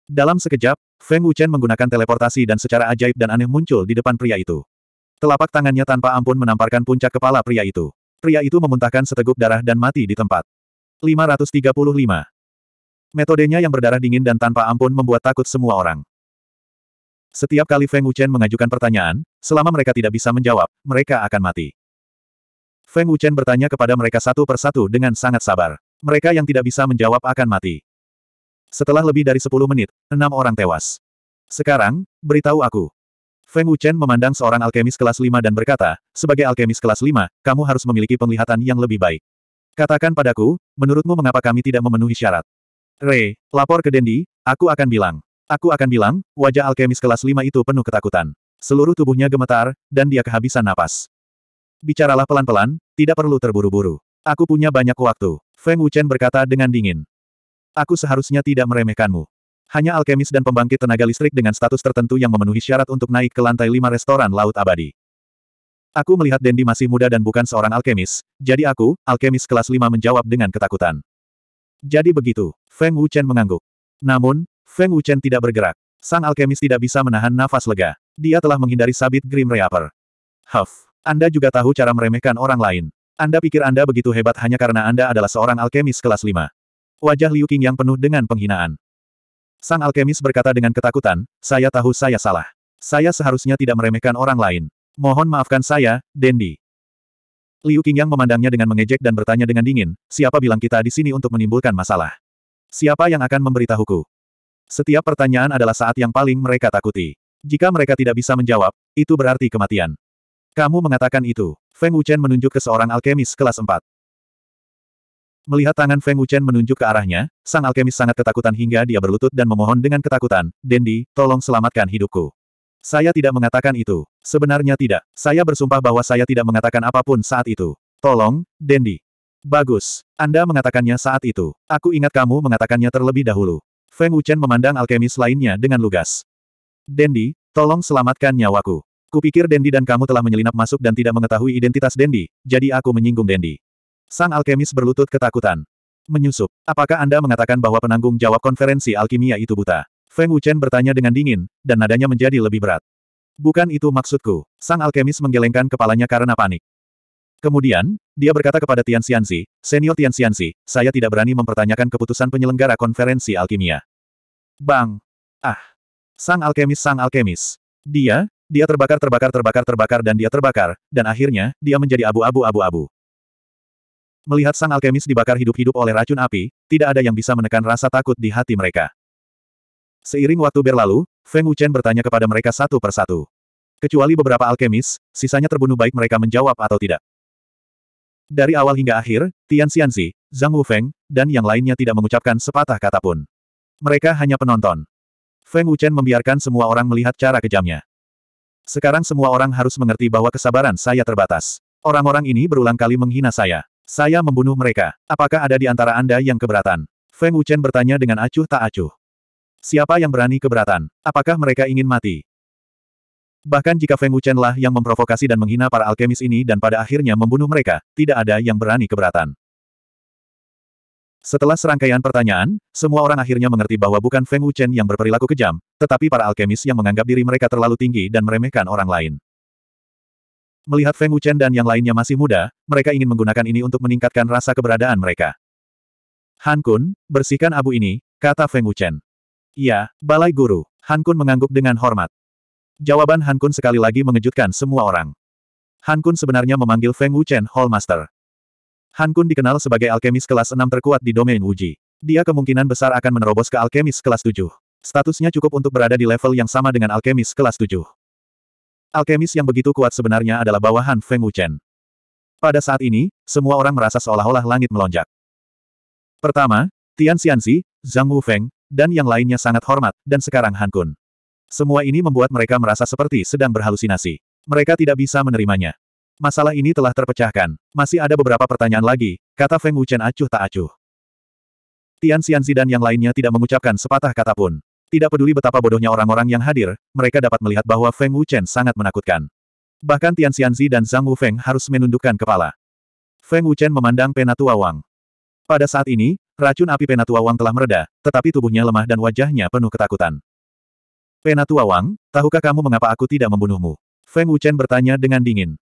Dalam sekejap, Feng Wuchen menggunakan teleportasi dan secara ajaib dan aneh muncul di depan pria itu. Telapak tangannya tanpa ampun menamparkan puncak kepala pria itu. Pria itu memuntahkan seteguk darah dan mati di tempat. 535. Metodenya yang berdarah dingin dan tanpa ampun membuat takut semua orang. Setiap kali Feng Wuchen mengajukan pertanyaan, selama mereka tidak bisa menjawab, mereka akan mati. Feng Wuchen bertanya kepada mereka satu persatu dengan sangat sabar. Mereka yang tidak bisa menjawab akan mati. Setelah lebih dari 10 menit, enam orang tewas. Sekarang, beritahu aku. Feng Wuchen memandang seorang alkemis kelas 5 dan berkata, sebagai alkemis kelas 5, kamu harus memiliki penglihatan yang lebih baik. Katakan padaku, menurutmu mengapa kami tidak memenuhi syarat? Re, lapor ke Dendi, aku akan bilang. Aku akan bilang, wajah alkemis kelas 5 itu penuh ketakutan. Seluruh tubuhnya gemetar, dan dia kehabisan napas. Bicaralah pelan-pelan, tidak perlu terburu-buru. Aku punya banyak waktu. Feng Wuchen berkata dengan dingin. Aku seharusnya tidak meremehkanmu. Hanya alkemis dan pembangkit tenaga listrik dengan status tertentu yang memenuhi syarat untuk naik ke lantai 5 restoran Laut Abadi. Aku melihat Dendi masih muda dan bukan seorang alkemis, jadi aku, alkemis kelas 5 menjawab dengan ketakutan. Jadi begitu, Feng Wuchen mengangguk. Namun, Feng Wuchen tidak bergerak. Sang alkemis tidak bisa menahan nafas lega. Dia telah menghindari sabit Grim Reaper. Huff, Anda juga tahu cara meremehkan orang lain. Anda pikir Anda begitu hebat hanya karena Anda adalah seorang alkemis kelas 5. Wajah Liu Qing yang penuh dengan penghinaan. Sang alkemis berkata dengan ketakutan, saya tahu saya salah. Saya seharusnya tidak meremehkan orang lain. Mohon maafkan saya, Dendi. Liu Qing yang memandangnya dengan mengejek dan bertanya dengan dingin, siapa bilang kita di sini untuk menimbulkan masalah? Siapa yang akan memberitahuku? Setiap pertanyaan adalah saat yang paling mereka takuti. Jika mereka tidak bisa menjawab, itu berarti kematian. Kamu mengatakan itu. Feng Wuchen menunjuk ke seorang alkemis kelas 4. Melihat tangan Feng Wuchen menunjuk ke arahnya, sang alkemis sangat ketakutan hingga dia berlutut dan memohon dengan ketakutan, Dendi, tolong selamatkan hidupku. Saya tidak mengatakan itu. Sebenarnya tidak. Saya bersumpah bahwa saya tidak mengatakan apapun saat itu. Tolong, Dendi. Bagus. Anda mengatakannya saat itu. Aku ingat kamu mengatakannya terlebih dahulu. Feng Wuchen memandang alkemis lainnya dengan lugas. Dendi, tolong selamatkan nyawaku. Kupikir Dendi dan kamu telah menyelinap masuk dan tidak mengetahui identitas Dendi, jadi aku menyinggung Dendi. Sang alkemis berlutut ketakutan. Menyusup, apakah Anda mengatakan bahwa penanggung jawab konferensi alkimia itu buta? Feng Wuchen bertanya dengan dingin, dan nadanya menjadi lebih berat. Bukan itu maksudku. Sang alkemis menggelengkan kepalanya karena panik. Kemudian, dia berkata kepada Tian Xianzi, Senior Tian Xianzi, saya tidak berani mempertanyakan keputusan penyelenggara konferensi alkimia. Bang! Ah! Sang alkemis sang alkemis. Dia, dia terbakar terbakar terbakar terbakar dan dia terbakar, dan akhirnya, dia menjadi abu-abu abu-abu. Melihat sang alkemis dibakar hidup-hidup oleh racun api, tidak ada yang bisa menekan rasa takut di hati mereka. Seiring waktu berlalu, Feng Wuchen bertanya kepada mereka satu persatu. Kecuali beberapa alkemis, sisanya terbunuh baik mereka menjawab atau tidak. Dari awal hingga akhir, Tian Xianzi, Zhang Wufeng, dan yang lainnya tidak mengucapkan sepatah kata pun. Mereka hanya penonton. Feng Wuchen membiarkan semua orang melihat cara kejamnya. Sekarang semua orang harus mengerti bahwa kesabaran saya terbatas. Orang-orang ini berulang kali menghina saya. Saya membunuh mereka. Apakah ada di antara Anda yang keberatan? Feng Wuchen bertanya dengan acuh tak acuh. Siapa yang berani keberatan? Apakah mereka ingin mati? Bahkan jika Feng Wuchen lah yang memprovokasi dan menghina para alkemis ini dan pada akhirnya membunuh mereka, tidak ada yang berani keberatan. Setelah serangkaian pertanyaan, semua orang akhirnya mengerti bahwa bukan Feng Wuchen yang berperilaku kejam, tetapi para alkemis yang menganggap diri mereka terlalu tinggi dan meremehkan orang lain. Melihat Feng Wuchen dan yang lainnya masih muda, mereka ingin menggunakan ini untuk meningkatkan rasa keberadaan mereka. Han Kun, bersihkan abu ini, kata Feng Wuchen. Iya, Balai Guru. Han Kun mengangguk dengan hormat. Jawaban Han Kun sekali lagi mengejutkan semua orang. Han Kun sebenarnya memanggil Feng Wuchen Hallmaster. Han Kun dikenal sebagai alkemis kelas 6 terkuat di domain Wuji. Dia kemungkinan besar akan menerobos ke alkemis kelas 7. Statusnya cukup untuk berada di level yang sama dengan alkemis kelas 7. Alkemis yang begitu kuat sebenarnya adalah bawahan Feng Wuchen. Pada saat ini, semua orang merasa seolah-olah langit melonjak. Pertama, Tian Xianzi, Zhang Wu Feng, dan yang lainnya sangat hormat, dan sekarang Han Kun. Semua ini membuat mereka merasa seperti sedang berhalusinasi. Mereka tidak bisa menerimanya. Masalah ini telah terpecahkan. Masih ada beberapa pertanyaan lagi, kata Feng Wuchen acuh tak acuh. Tian Xianzi dan yang lainnya tidak mengucapkan sepatah kata pun. Tidak peduli betapa bodohnya orang-orang yang hadir, mereka dapat melihat bahwa Feng Wuchen sangat menakutkan. Bahkan Tian Xianzi dan Zhang Wu Feng harus menundukkan kepala. Feng Wuchen memandang Penatua Wang. Pada saat ini, racun api Penatua Wang telah mereda, tetapi tubuhnya lemah dan wajahnya penuh ketakutan. Penatua Wang, tahukah kamu mengapa aku tidak membunuhmu? Feng Wuchen bertanya dengan dingin.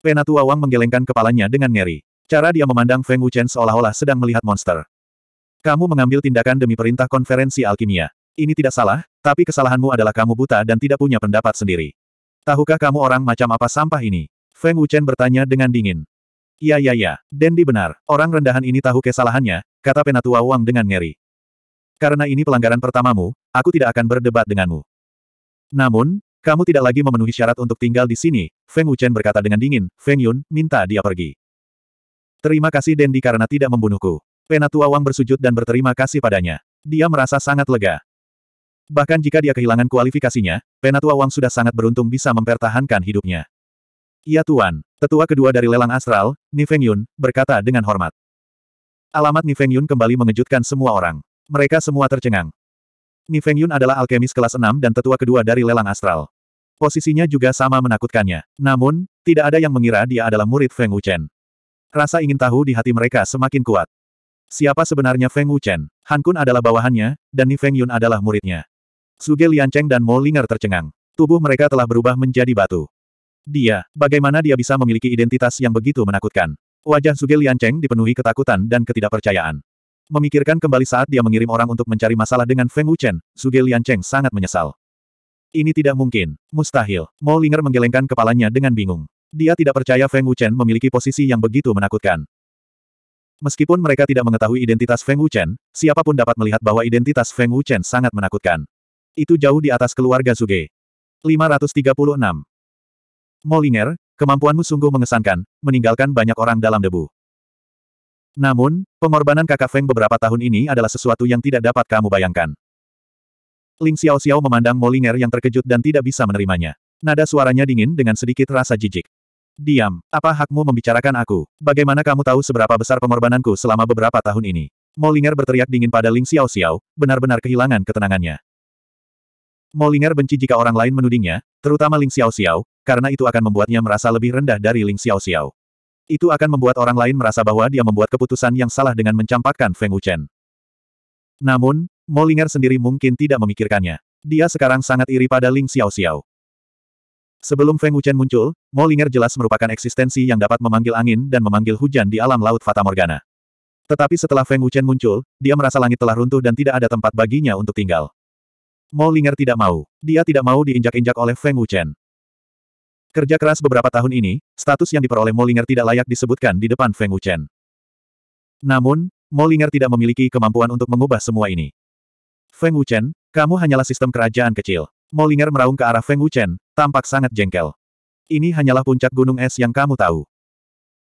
Penatua Wang menggelengkan kepalanya dengan ngeri. Cara dia memandang Feng Wuchen seolah-olah sedang melihat monster. Kamu mengambil tindakan demi perintah konferensi alkimia. Ini tidak salah, tapi kesalahanmu adalah kamu buta dan tidak punya pendapat sendiri. Tahukah kamu orang macam apa sampah ini? Feng Wuchen bertanya dengan dingin. Ya, ya, ya. Dendi benar, orang rendahan ini tahu kesalahannya, kata Penatua Wang dengan ngeri. Karena ini pelanggaran pertamamu, aku tidak akan berdebat denganmu. Namun, kamu tidak lagi memenuhi syarat untuk tinggal di sini, Feng Wuchen berkata dengan dingin, Feng Yun, minta dia pergi. Terima kasih Dendi karena tidak membunuhku. Penatua Wang bersujud dan berterima kasih padanya. Dia merasa sangat lega. Bahkan jika dia kehilangan kualifikasinya, Penatua Wang sudah sangat beruntung bisa mempertahankan hidupnya. Ya Tuan, tetua kedua dari lelang astral, Nifeng Yun, berkata dengan hormat. Alamat Nifeng Yun kembali mengejutkan semua orang. Mereka semua tercengang. Ni Feng Yun adalah alkemis kelas 6 dan tetua kedua dari lelang astral. Posisinya juga sama menakutkannya. Namun, tidak ada yang mengira dia adalah murid Feng Wuchen. Rasa ingin tahu di hati mereka semakin kuat. Siapa sebenarnya Feng Wuchen? Han Kun adalah bawahannya, dan Ni Feng Yun adalah muridnya. Suge Liancheng dan Mo Linger tercengang. Tubuh mereka telah berubah menjadi batu. Dia, bagaimana dia bisa memiliki identitas yang begitu menakutkan? Wajah Suge Liancheng dipenuhi ketakutan dan ketidakpercayaan. Memikirkan kembali saat dia mengirim orang untuk mencari masalah dengan Feng Wuchen, Zhuge Liancheng sangat menyesal. Ini tidak mungkin, mustahil. Mo Linger menggelengkan kepalanya dengan bingung. Dia tidak percaya Feng Wuchen memiliki posisi yang begitu menakutkan. Meskipun mereka tidak mengetahui identitas Feng Wuchen, siapapun dapat melihat bahwa identitas Feng Wuchen sangat menakutkan. Itu jauh di atas keluarga Zuge. 536. Mo Linger, kemampuanmu sungguh mengesankan, meninggalkan banyak orang dalam debu. Namun, pengorbanan kakak Feng beberapa tahun ini adalah sesuatu yang tidak dapat kamu bayangkan. Ling Xiao Xiao memandang Molinger yang terkejut dan tidak bisa menerimanya. Nada suaranya dingin dengan sedikit rasa jijik. Diam, apa hakmu membicarakan aku? Bagaimana kamu tahu seberapa besar pengorbananku selama beberapa tahun ini? Molinger berteriak dingin pada Ling Xiao Xiao, benar-benar kehilangan ketenangannya. Molinger benci jika orang lain menudingnya, terutama Ling Xiao Xiao, karena itu akan membuatnya merasa lebih rendah dari Ling Xiao Xiao. Itu akan membuat orang lain merasa bahwa dia membuat keputusan yang salah dengan mencampakkan Feng Wuchen. Namun, Molinger sendiri mungkin tidak memikirkannya. Dia sekarang sangat iri pada Ling Xiao Xiao. Sebelum Feng Wuchen muncul, Molinger jelas merupakan eksistensi yang dapat memanggil angin dan memanggil hujan di alam laut Fata Morgana. Tetapi setelah Feng Wuchen muncul, dia merasa langit telah runtuh dan tidak ada tempat baginya untuk tinggal. Molinger tidak mau. Dia tidak mau diinjak-injak oleh Feng Wuchen. Kerja keras beberapa tahun ini, status yang diperoleh Molinger tidak layak disebutkan di depan Feng Wuchen. Namun, Molinger tidak memiliki kemampuan untuk mengubah semua ini. Feng Wuchen, kamu hanyalah sistem kerajaan kecil. Molinger meraung ke arah Feng Wuchen, tampak sangat jengkel. Ini hanyalah puncak gunung es yang kamu tahu.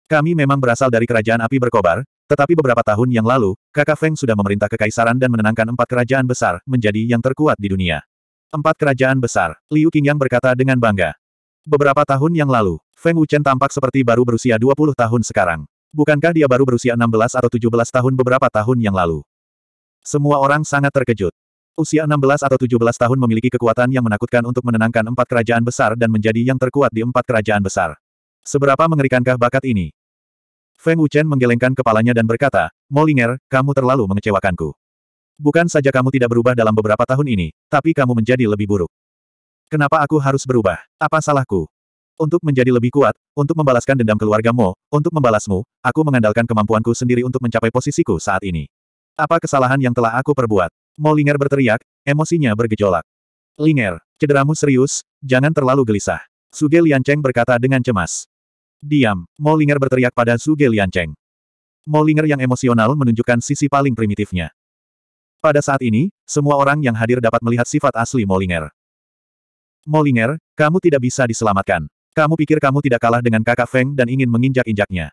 Kami memang berasal dari kerajaan api berkobar, tetapi beberapa tahun yang lalu, kakak Feng sudah memerintah kekaisaran dan menenangkan empat kerajaan besar menjadi yang terkuat di dunia. Empat kerajaan besar, Liu Qingyang berkata dengan bangga. Beberapa tahun yang lalu, Feng Wuchen tampak seperti baru berusia 20 tahun sekarang. Bukankah dia baru berusia 16 atau 17 tahun beberapa tahun yang lalu? Semua orang sangat terkejut. Usia 16 atau 17 tahun memiliki kekuatan yang menakutkan untuk menenangkan empat kerajaan besar dan menjadi yang terkuat di empat kerajaan besar. Seberapa mengerikankah bakat ini? Feng Wuchen menggelengkan kepalanya dan berkata, Molinger, kamu terlalu mengecewakanku. Bukan saja kamu tidak berubah dalam beberapa tahun ini, tapi kamu menjadi lebih buruk. Kenapa aku harus berubah? Apa salahku? Untuk menjadi lebih kuat, untuk membalaskan dendam keluargamu, untuk membalasmu, aku mengandalkan kemampuanku sendiri untuk mencapai posisiku saat ini. Apa kesalahan yang telah aku perbuat? Mo Linger berteriak, emosinya bergejolak. Linger, cederamu serius, jangan terlalu gelisah. Suge Liancheng berkata dengan cemas. Diam, Mo Linger berteriak pada Suge Liancheng. Mo Linger yang emosional menunjukkan sisi paling primitifnya. Pada saat ini, semua orang yang hadir dapat melihat sifat asli Mo Linger. Molinger, kamu tidak bisa diselamatkan. Kamu pikir kamu tidak kalah dengan kakak Feng dan ingin menginjak-injaknya.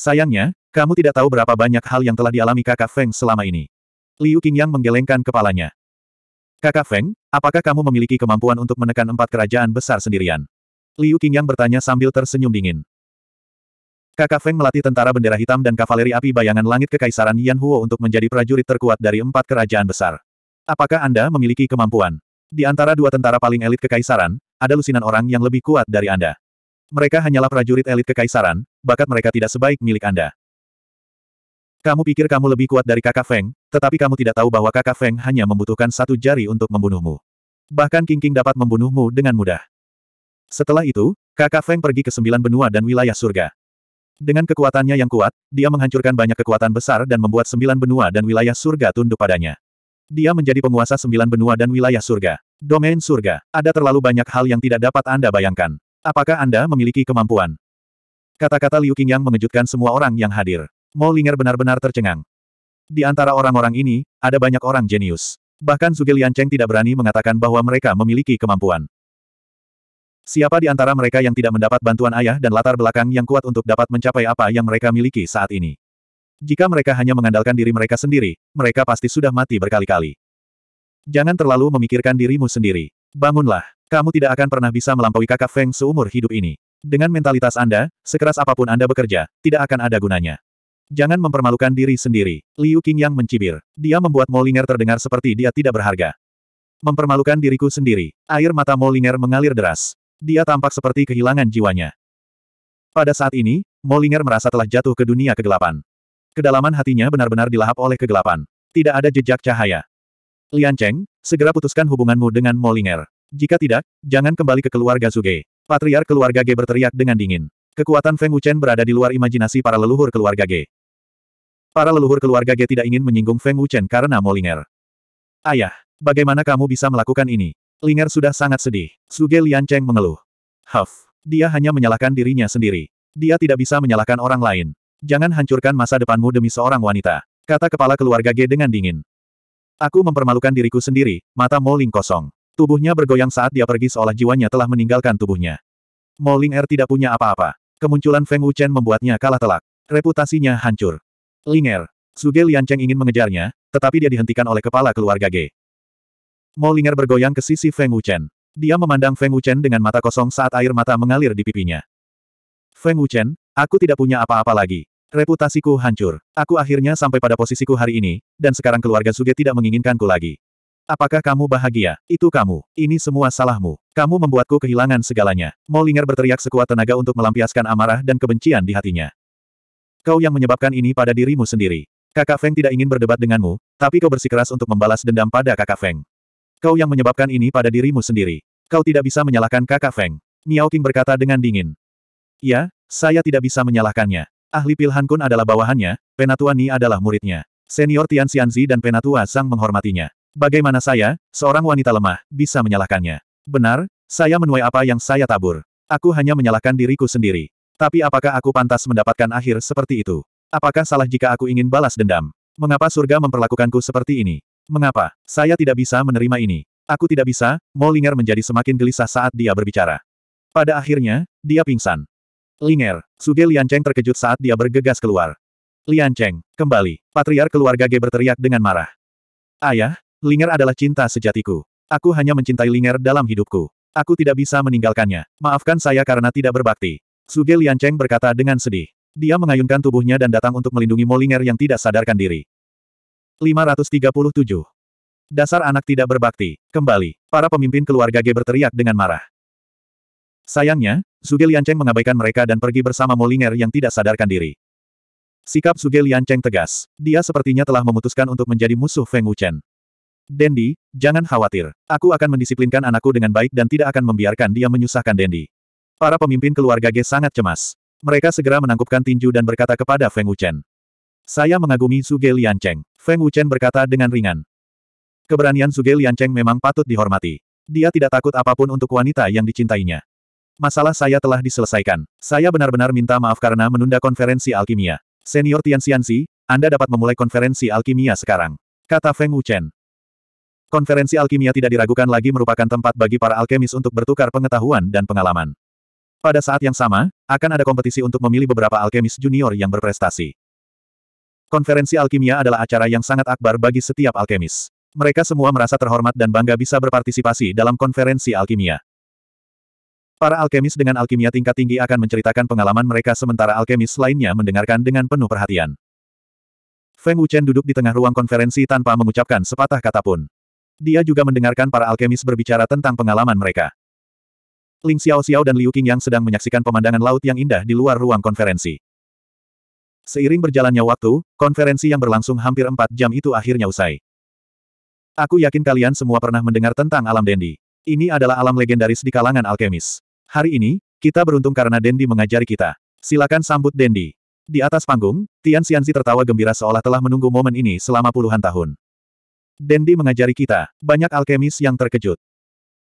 Sayangnya, kamu tidak tahu berapa banyak hal yang telah dialami kakak Feng selama ini. Liu Qingyang menggelengkan kepalanya. Kakak Feng, apakah kamu memiliki kemampuan untuk menekan empat kerajaan besar sendirian? Liu Qingyang bertanya sambil tersenyum dingin. Kakak Feng melatih tentara bendera hitam dan kavaleri api bayangan langit Kekaisaran Yan Huo untuk menjadi prajurit terkuat dari empat kerajaan besar. Apakah Anda memiliki kemampuan? Di antara dua tentara paling elit kekaisaran, ada lusinan orang yang lebih kuat dari Anda. Mereka hanyalah prajurit elit kekaisaran, bakat mereka tidak sebaik milik Anda. Kamu pikir kamu lebih kuat dari kakak Feng, tetapi kamu tidak tahu bahwa kakak Feng hanya membutuhkan satu jari untuk membunuhmu. Bahkan King King dapat membunuhmu dengan mudah. Setelah itu, kakak Feng pergi ke sembilan benua dan wilayah surga. Dengan kekuatannya yang kuat, dia menghancurkan banyak kekuatan besar dan membuat sembilan benua dan wilayah surga tunduk padanya. Dia menjadi penguasa sembilan benua dan wilayah surga. Domain surga. Ada terlalu banyak hal yang tidak dapat Anda bayangkan. Apakah Anda memiliki kemampuan? Kata-kata Liu Qingyang mengejutkan semua orang yang hadir. Mo Linger benar-benar tercengang. Di antara orang-orang ini, ada banyak orang jenius. Bahkan Zhuge Liancheng tidak berani mengatakan bahwa mereka memiliki kemampuan. Siapa di antara mereka yang tidak mendapat bantuan ayah dan latar belakang yang kuat untuk dapat mencapai apa yang mereka miliki saat ini? Jika mereka hanya mengandalkan diri mereka sendiri, mereka pasti sudah mati berkali-kali. Jangan terlalu memikirkan dirimu sendiri. Bangunlah. Kamu tidak akan pernah bisa melampaui kakak Feng seumur hidup ini. Dengan mentalitas Anda, sekeras apapun Anda bekerja, tidak akan ada gunanya. Jangan mempermalukan diri sendiri. Liu Qingyang mencibir. Dia membuat Molinger terdengar seperti dia tidak berharga. Mempermalukan diriku sendiri. Air mata Molinger mengalir deras. Dia tampak seperti kehilangan jiwanya. Pada saat ini, Molinger merasa telah jatuh ke dunia kegelapan. Kedalaman hatinya benar-benar dilahap oleh kegelapan. Tidak ada jejak cahaya. Lian Cheng, segera putuskan hubunganmu dengan Molinger. Jika tidak, jangan kembali ke keluarga Zuge. Patriar keluarga G berteriak dengan dingin. Kekuatan Feng Wuchen berada di luar imajinasi para leluhur keluarga G. Para leluhur keluarga G tidak ingin menyinggung Feng Wuchen karena Molinger. Ayah, bagaimana kamu bisa melakukan ini? Linger sudah sangat sedih. Suge Lian Cheng mengeluh. Huff, dia hanya menyalahkan dirinya sendiri. Dia tidak bisa menyalahkan orang lain. Jangan hancurkan masa depanmu demi seorang wanita, kata kepala keluarga G dengan dingin. Aku mempermalukan diriku sendiri, mata Moling kosong. Tubuhnya bergoyang saat dia pergi seolah jiwanya telah meninggalkan tubuhnya. Moling Er tidak punya apa-apa. Kemunculan Feng Wuchen membuatnya kalah telak. Reputasinya hancur. Linger. Suge Liancheng ingin mengejarnya, tetapi dia dihentikan oleh kepala keluarga G. Er bergoyang ke sisi Feng Wuchen. Dia memandang Feng Wuchen dengan mata kosong saat air mata mengalir di pipinya. Feng Wuchen, Aku tidak punya apa-apa lagi. Reputasiku hancur. Aku akhirnya sampai pada posisiku hari ini, dan sekarang keluarga Suge tidak menginginkanku lagi. Apakah kamu bahagia? Itu kamu. Ini semua salahmu. Kamu membuatku kehilangan segalanya. Molinger berteriak sekuat tenaga untuk melampiaskan amarah dan kebencian di hatinya. Kau yang menyebabkan ini pada dirimu sendiri. Kakak Feng tidak ingin berdebat denganmu, tapi kau bersikeras untuk membalas dendam pada kakak Feng. Kau yang menyebabkan ini pada dirimu sendiri. Kau tidak bisa menyalahkan kakak Feng. Miao King berkata dengan dingin. Ya, saya tidak bisa menyalahkannya. Ahli Pilhan Kun adalah bawahannya, Penatua Ni adalah muridnya. Senior Tian Xianzi dan Penatua Sang menghormatinya. Bagaimana saya, seorang wanita lemah, bisa menyalahkannya? Benar, saya menuai apa yang saya tabur. Aku hanya menyalahkan diriku sendiri. Tapi apakah aku pantas mendapatkan akhir seperti itu? Apakah salah jika aku ingin balas dendam? Mengapa surga memperlakukanku seperti ini? Mengapa? Saya tidak bisa menerima ini. Aku tidak bisa, Molinger menjadi semakin gelisah saat dia berbicara. Pada akhirnya, dia pingsan. Linger, Suge Liancheng terkejut saat dia bergegas keluar. Liancheng, kembali. Patriar keluarga G berteriak dengan marah. Ayah, Linger adalah cinta sejatiku. Aku hanya mencintai Linger dalam hidupku. Aku tidak bisa meninggalkannya. Maafkan saya karena tidak berbakti. Suge Liancheng berkata dengan sedih. Dia mengayunkan tubuhnya dan datang untuk melindungi Molinger yang tidak sadarkan diri. 537. Dasar anak tidak berbakti. Kembali. Para pemimpin keluarga G berteriak dengan marah. Sayangnya, Zuge Liancheng mengabaikan mereka dan pergi bersama Molinger yang tidak sadarkan diri. Sikap Zuge Liancheng tegas. Dia sepertinya telah memutuskan untuk menjadi musuh Feng Wuchen. Dendi, jangan khawatir. Aku akan mendisiplinkan anakku dengan baik dan tidak akan membiarkan dia menyusahkan Dendi. Para pemimpin keluarga G sangat cemas. Mereka segera menangkupkan tinju dan berkata kepada Feng Wuchen. Saya mengagumi Zuge Liancheng. Feng Wuchen berkata dengan ringan. Keberanian Zuge Liancheng memang patut dihormati. Dia tidak takut apapun untuk wanita yang dicintainya. Masalah saya telah diselesaikan. Saya benar-benar minta maaf karena menunda konferensi alkimia. Senior Xianxi, Anda dapat memulai konferensi alkimia sekarang. Kata Feng Wuchen. Konferensi alkimia tidak diragukan lagi merupakan tempat bagi para alkemis untuk bertukar pengetahuan dan pengalaman. Pada saat yang sama, akan ada kompetisi untuk memilih beberapa alkemis junior yang berprestasi. Konferensi alkimia adalah acara yang sangat akbar bagi setiap alkemis. Mereka semua merasa terhormat dan bangga bisa berpartisipasi dalam konferensi alkimia. Para alkemis dengan alkimia tingkat tinggi akan menceritakan pengalaman mereka sementara alkemis lainnya mendengarkan dengan penuh perhatian. Feng Wuchen duduk di tengah ruang konferensi tanpa mengucapkan sepatah kata pun. Dia juga mendengarkan para alkemis berbicara tentang pengalaman mereka. Ling Xiao Xiao dan Liu Qing yang sedang menyaksikan pemandangan laut yang indah di luar ruang konferensi. Seiring berjalannya waktu, konferensi yang berlangsung hampir empat jam itu akhirnya usai. Aku yakin kalian semua pernah mendengar tentang alam Dendi. Ini adalah alam legendaris di kalangan alkemis. Hari ini, kita beruntung karena Dendi mengajari kita. Silakan sambut Dendi. Di atas panggung, Tian Xianzi tertawa gembira seolah telah menunggu momen ini selama puluhan tahun. Dendi mengajari kita, banyak alkemis yang terkejut.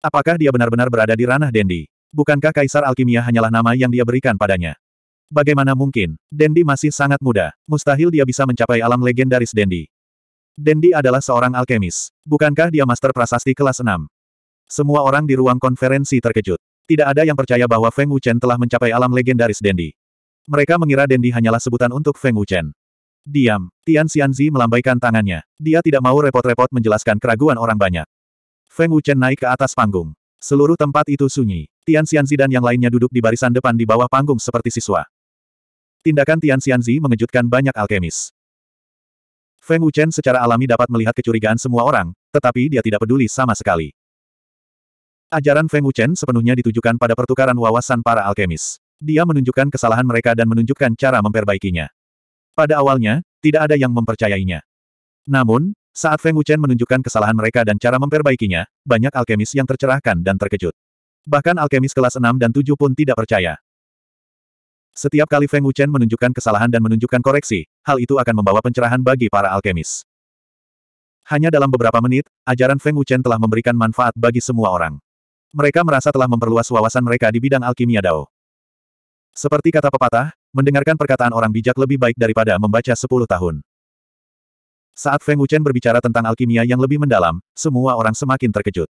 Apakah dia benar-benar berada di ranah Dendi? Bukankah Kaisar Alkimia hanyalah nama yang dia berikan padanya? Bagaimana mungkin, Dendi masih sangat muda, mustahil dia bisa mencapai alam legendaris Dendi. Dendi adalah seorang alkemis, bukankah dia master prasasti kelas 6? Semua orang di ruang konferensi terkejut. Tidak ada yang percaya bahwa Feng Wuchen telah mencapai alam legendaris Dendi. Mereka mengira Dendi hanyalah sebutan untuk Feng Wuchen. Diam, Tian Xianzi melambaikan tangannya. Dia tidak mau repot-repot menjelaskan keraguan orang banyak. Feng Wuchen naik ke atas panggung. Seluruh tempat itu sunyi. Tian Xianzi dan yang lainnya duduk di barisan depan di bawah panggung seperti siswa. Tindakan Tian Xianzi mengejutkan banyak alkemis. Feng Wuchen secara alami dapat melihat kecurigaan semua orang, tetapi dia tidak peduli sama sekali. Ajaran Feng Wuchen sepenuhnya ditujukan pada pertukaran wawasan para alkemis. Dia menunjukkan kesalahan mereka dan menunjukkan cara memperbaikinya. Pada awalnya, tidak ada yang mempercayainya. Namun, saat Feng Wuchen menunjukkan kesalahan mereka dan cara memperbaikinya, banyak alkemis yang tercerahkan dan terkejut. Bahkan alkemis kelas 6 dan 7 pun tidak percaya. Setiap kali Feng Wuchen menunjukkan kesalahan dan menunjukkan koreksi, hal itu akan membawa pencerahan bagi para alkemis. Hanya dalam beberapa menit, ajaran Feng Wuchen telah memberikan manfaat bagi semua orang mereka merasa telah memperluas wawasan mereka di bidang alkimia Dao. Seperti kata pepatah, mendengarkan perkataan orang bijak lebih baik daripada membaca sepuluh tahun. Saat Feng Wuchen berbicara tentang alkimia yang lebih mendalam, semua orang semakin terkejut.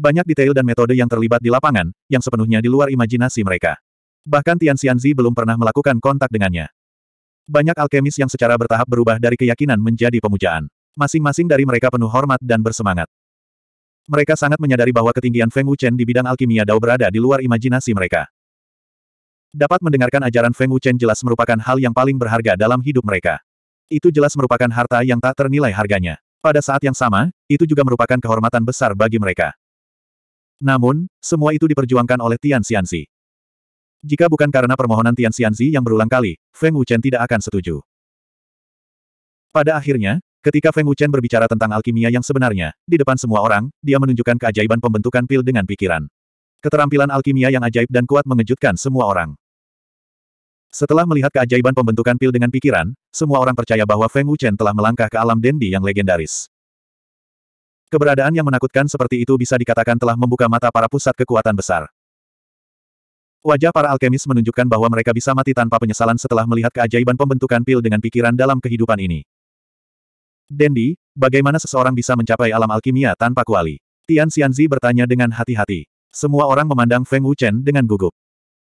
Banyak detail dan metode yang terlibat di lapangan, yang sepenuhnya di luar imajinasi mereka. Bahkan Tian Xianzi belum pernah melakukan kontak dengannya. Banyak alkemis yang secara bertahap berubah dari keyakinan menjadi pemujaan. Masing-masing dari mereka penuh hormat dan bersemangat. Mereka sangat menyadari bahwa ketinggian Feng Wuchen di bidang alkimia Dao berada di luar imajinasi mereka. Dapat mendengarkan ajaran Feng Wuchen jelas merupakan hal yang paling berharga dalam hidup mereka. Itu jelas merupakan harta yang tak ternilai harganya. Pada saat yang sama, itu juga merupakan kehormatan besar bagi mereka. Namun, semua itu diperjuangkan oleh Tian Xianzi. Jika bukan karena permohonan Tian Xianzi yang berulang kali, Feng Wuchen tidak akan setuju. Pada akhirnya, Ketika Feng Wuchen berbicara tentang alkimia yang sebenarnya, di depan semua orang, dia menunjukkan keajaiban pembentukan pil dengan pikiran. Keterampilan alkimia yang ajaib dan kuat mengejutkan semua orang. Setelah melihat keajaiban pembentukan pil dengan pikiran, semua orang percaya bahwa Feng Wuchen telah melangkah ke alam Dendi yang legendaris. Keberadaan yang menakutkan seperti itu bisa dikatakan telah membuka mata para pusat kekuatan besar. Wajah para alkemis menunjukkan bahwa mereka bisa mati tanpa penyesalan setelah melihat keajaiban pembentukan pil dengan pikiran dalam kehidupan ini. Dendi, bagaimana seseorang bisa mencapai alam alkimia tanpa kuali? Tian Xianzi bertanya dengan hati-hati. Semua orang memandang Feng Wuchen dengan gugup.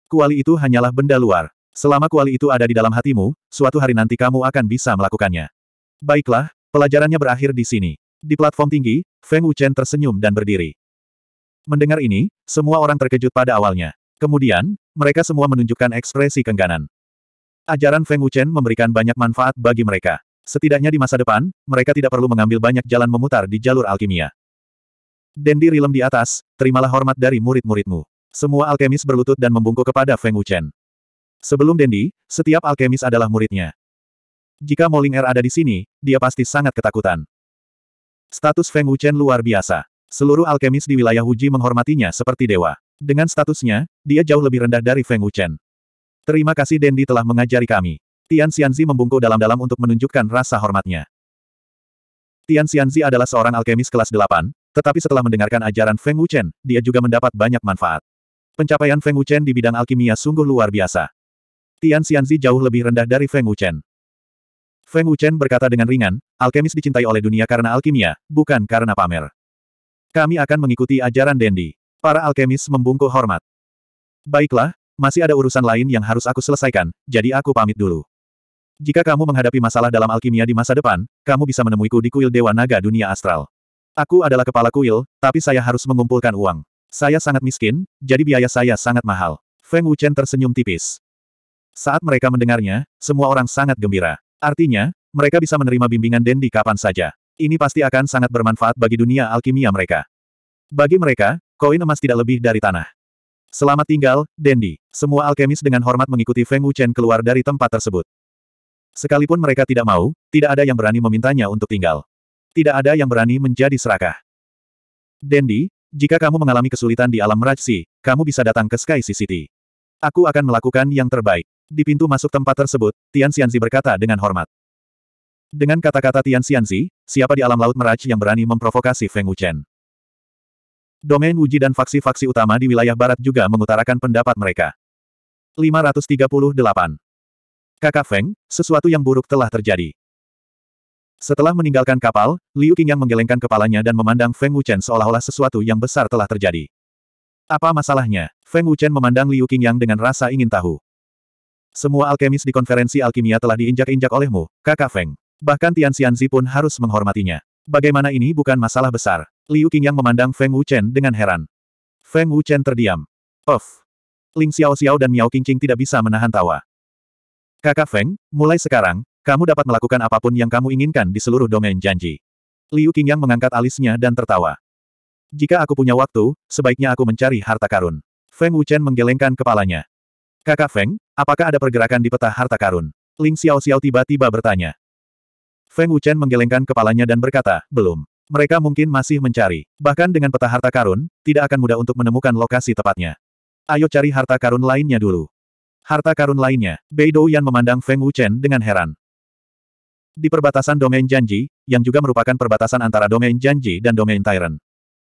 Kuali itu hanyalah benda luar. Selama kuali itu ada di dalam hatimu, suatu hari nanti kamu akan bisa melakukannya. Baiklah, pelajarannya berakhir di sini. Di platform tinggi, Feng Wuchen tersenyum dan berdiri. Mendengar ini, semua orang terkejut pada awalnya. Kemudian, mereka semua menunjukkan ekspresi kengganan. Ajaran Feng Wuchen memberikan banyak manfaat bagi mereka. Setidaknya di masa depan, mereka tidak perlu mengambil banyak jalan memutar di jalur alkimia. Dendi rilem di atas, terimalah hormat dari murid-muridmu. Semua alkemis berlutut dan membungkuk kepada Feng Wuchen. Sebelum Dendi, setiap alkemis adalah muridnya. Jika Moling Er ada di sini, dia pasti sangat ketakutan. Status Feng Wuchen luar biasa. Seluruh alkemis di wilayah Wuji menghormatinya seperti dewa. Dengan statusnya, dia jauh lebih rendah dari Feng Wuchen. Terima kasih Dendi telah mengajari kami. Tian Xianzi membungkuk dalam-dalam untuk menunjukkan rasa hormatnya. Tian Xianzi adalah seorang alkemis kelas 8, tetapi setelah mendengarkan ajaran Feng Wuchen, dia juga mendapat banyak manfaat. Pencapaian Feng Wuchen di bidang alkimia sungguh luar biasa. Tian Xianzi jauh lebih rendah dari Feng Wuchen. Feng Wuchen berkata dengan ringan, alkemis dicintai oleh dunia karena alkimia, bukan karena pamer. Kami akan mengikuti ajaran Dendi. Para alkemis membungkuk hormat. Baiklah, masih ada urusan lain yang harus aku selesaikan, jadi aku pamit dulu. Jika kamu menghadapi masalah dalam alkimia di masa depan, kamu bisa menemuiku di kuil Dewa Naga Dunia Astral. Aku adalah kepala kuil, tapi saya harus mengumpulkan uang. Saya sangat miskin, jadi biaya saya sangat mahal. Feng Wuchen tersenyum tipis. Saat mereka mendengarnya, semua orang sangat gembira. Artinya, mereka bisa menerima bimbingan Dendi kapan saja. Ini pasti akan sangat bermanfaat bagi dunia alkimia mereka. Bagi mereka, koin emas tidak lebih dari tanah. Selamat tinggal, Dendi. Semua alkemis dengan hormat mengikuti Feng Wuchen keluar dari tempat tersebut. Sekalipun mereka tidak mau, tidak ada yang berani memintanya untuk tinggal. Tidak ada yang berani menjadi serakah. Dendi, jika kamu mengalami kesulitan di alam Rajsi, kamu bisa datang ke Sky City. Aku akan melakukan yang terbaik. Di pintu masuk tempat tersebut, Tian Xianzi berkata dengan hormat. Dengan kata-kata Tian Xianzi, siapa di alam laut Meraj yang berani memprovokasi Feng Wuchen? Domain uji dan faksi-faksi utama di wilayah barat juga mengutarakan pendapat mereka. 538. Kakak Feng, sesuatu yang buruk telah terjadi. Setelah meninggalkan kapal, Liu Qingyang menggelengkan kepalanya dan memandang Feng Wuchen seolah-olah sesuatu yang besar telah terjadi. Apa masalahnya? Feng Wuchen memandang Liu Qingyang dengan rasa ingin tahu. Semua alkemis di konferensi alkimia telah diinjak-injak olehmu, kakak Feng. Bahkan Tian Xianzi pun harus menghormatinya. Bagaimana ini bukan masalah besar? Liu Qingyang memandang Feng Wuchen dengan heran. Feng Wuchen terdiam. Of. Ling Xiao Xiao dan Miao Qingqing tidak bisa menahan tawa. Kakak Feng, mulai sekarang, kamu dapat melakukan apapun yang kamu inginkan di seluruh domain janji. Liu Qingyang mengangkat alisnya dan tertawa. Jika aku punya waktu, sebaiknya aku mencari harta karun. Feng Wuchen menggelengkan kepalanya. Kakak Feng, apakah ada pergerakan di peta harta karun? Ling Xiao Xiao tiba-tiba bertanya. Feng Wuchen menggelengkan kepalanya dan berkata, belum. Mereka mungkin masih mencari. Bahkan dengan peta harta karun, tidak akan mudah untuk menemukan lokasi tepatnya. Ayo cari harta karun lainnya dulu. Harta karun lainnya, Beidou Yan memandang Feng Wuchen dengan heran. Di perbatasan domain janji, yang juga merupakan perbatasan antara domain janji dan domain Tyrant.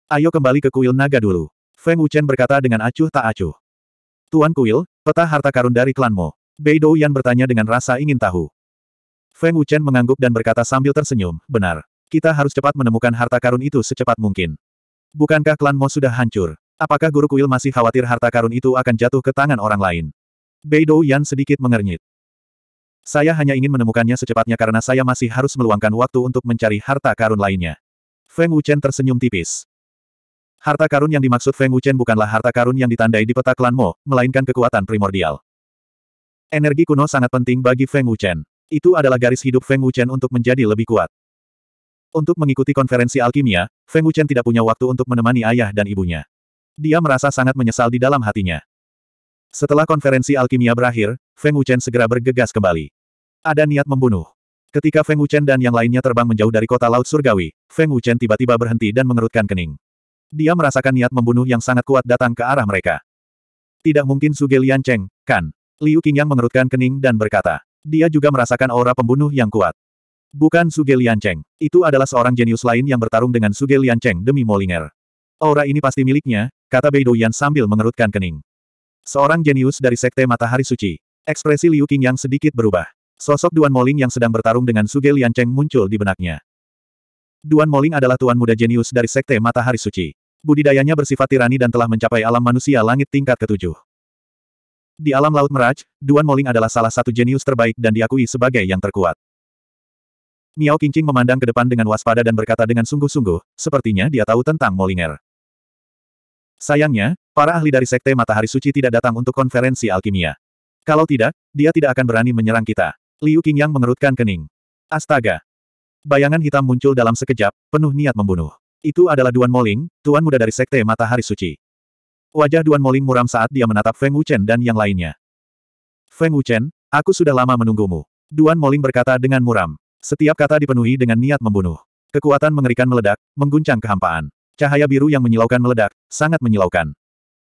Ayo kembali ke kuil naga dulu. Feng Wuchen berkata dengan acuh tak acuh. Tuan kuil, peta harta karun dari klanmu. Beidou Yan bertanya dengan rasa ingin tahu. Feng Wuchen mengangguk dan berkata sambil tersenyum, benar. Kita harus cepat menemukan harta karun itu secepat mungkin. Bukankah klan Mo sudah hancur? Apakah guru kuil masih khawatir harta karun itu akan jatuh ke tangan orang lain? Bei Yan sedikit mengernyit. Saya hanya ingin menemukannya secepatnya karena saya masih harus meluangkan waktu untuk mencari harta karun lainnya. Feng Wuchen tersenyum tipis. Harta karun yang dimaksud Feng Wuchen bukanlah harta karun yang ditandai di peta klan Mo, melainkan kekuatan primordial. Energi kuno sangat penting bagi Feng Wuchen. Itu adalah garis hidup Feng Wuchen untuk menjadi lebih kuat. Untuk mengikuti konferensi alkimia, Feng Wuchen tidak punya waktu untuk menemani ayah dan ibunya. Dia merasa sangat menyesal di dalam hatinya. Setelah konferensi alkimia berakhir, Feng Wuchen segera bergegas kembali. Ada niat membunuh. Ketika Feng Wuchen dan yang lainnya terbang menjauh dari kota laut surgawi, Feng Wuchen tiba-tiba berhenti dan mengerutkan kening. Dia merasakan niat membunuh yang sangat kuat datang ke arah mereka. Tidak mungkin Suge Lian Cheng, kan? Liu Qingyang mengerutkan kening dan berkata. Dia juga merasakan aura pembunuh yang kuat. Bukan Suge Lian Cheng. Itu adalah seorang jenius lain yang bertarung dengan Suge Lian Cheng demi Molinger. Aura ini pasti miliknya, kata Bei Yan sambil mengerutkan kening. Seorang jenius dari Sekte Matahari Suci. Ekspresi Liu Qing yang sedikit berubah. Sosok Duan Moling yang sedang bertarung dengan Suge Lian Cheng muncul di benaknya. Duan Moling adalah tuan muda jenius dari Sekte Matahari Suci. Budidayanya bersifat tirani dan telah mencapai alam manusia langit tingkat ketujuh. Di alam laut Meraj, Duan Moling adalah salah satu jenius terbaik dan diakui sebagai yang terkuat. Miao Qingqing memandang ke depan dengan waspada dan berkata dengan sungguh-sungguh, sepertinya dia tahu tentang Molinger. Sayangnya, para ahli dari Sekte Matahari Suci tidak datang untuk konferensi alkimia. Kalau tidak, dia tidak akan berani menyerang kita. Liu Qingyang mengerutkan kening. Astaga! Bayangan hitam muncul dalam sekejap, penuh niat membunuh. Itu adalah Duan Moling, tuan muda dari Sekte Matahari Suci. Wajah Duan Moling muram saat dia menatap Feng Wuchen dan yang lainnya. Feng Wuchen, aku sudah lama menunggumu. Duan Moling berkata dengan muram. Setiap kata dipenuhi dengan niat membunuh. Kekuatan mengerikan meledak, mengguncang kehampaan. Cahaya biru yang menyilaukan meledak, sangat menyilaukan.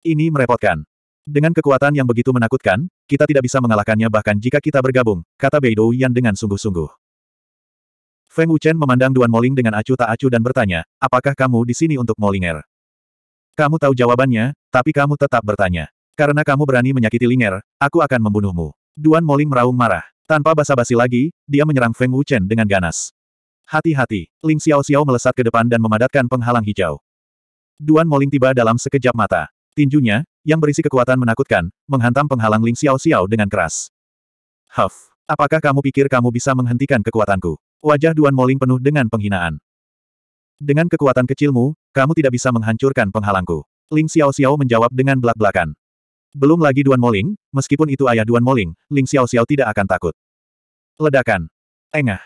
Ini merepotkan. Dengan kekuatan yang begitu menakutkan, kita tidak bisa mengalahkannya bahkan jika kita bergabung, kata Beidou Yan dengan sungguh-sungguh. Feng Wuchen memandang Duan Moling dengan acuh tak acuh dan bertanya, apakah kamu di sini untuk Molinger? Kamu tahu jawabannya, tapi kamu tetap bertanya. Karena kamu berani menyakiti Linger, aku akan membunuhmu. Duan Moling meraung marah. Tanpa basa-basi lagi, dia menyerang Feng Wuchen dengan ganas. Hati-hati, Ling Xiao Xiao melesat ke depan dan memadatkan penghalang hijau. Duan Moling tiba dalam sekejap mata. Tinjunya, yang berisi kekuatan menakutkan, menghantam penghalang Ling Xiao Xiao dengan keras. Huff, apakah kamu pikir kamu bisa menghentikan kekuatanku? Wajah Duan Moling penuh dengan penghinaan. Dengan kekuatan kecilmu, kamu tidak bisa menghancurkan penghalangku. Ling Xiao Xiao menjawab dengan belak-belakan. Belum lagi Duan Moling, meskipun itu ayah Duan Moling, Ling Xiao Xiao tidak akan takut. Ledakan. Engah.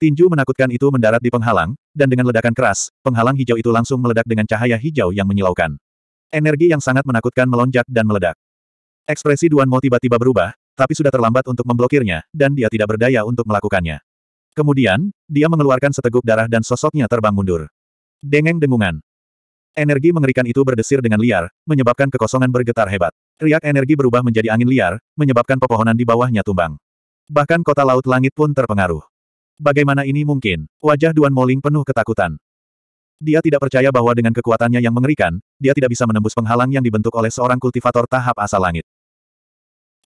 Tinju menakutkan itu mendarat di penghalang, dan dengan ledakan keras, penghalang hijau itu langsung meledak dengan cahaya hijau yang menyilaukan. Energi yang sangat menakutkan melonjak dan meledak. Ekspresi Duan Mo tiba-tiba berubah, tapi sudah terlambat untuk memblokirnya, dan dia tidak berdaya untuk melakukannya. Kemudian, dia mengeluarkan seteguk darah dan sosoknya terbang mundur. Dengeng dengungan. Energi mengerikan itu berdesir dengan liar, menyebabkan kekosongan bergetar hebat. Riak energi berubah menjadi angin liar, menyebabkan pepohonan di bawahnya tumbang. Bahkan kota laut langit pun terpengaruh. Bagaimana ini mungkin? Wajah Duan Moling penuh ketakutan. Dia tidak percaya bahwa dengan kekuatannya yang mengerikan, dia tidak bisa menembus penghalang yang dibentuk oleh seorang kultivator tahap asal langit.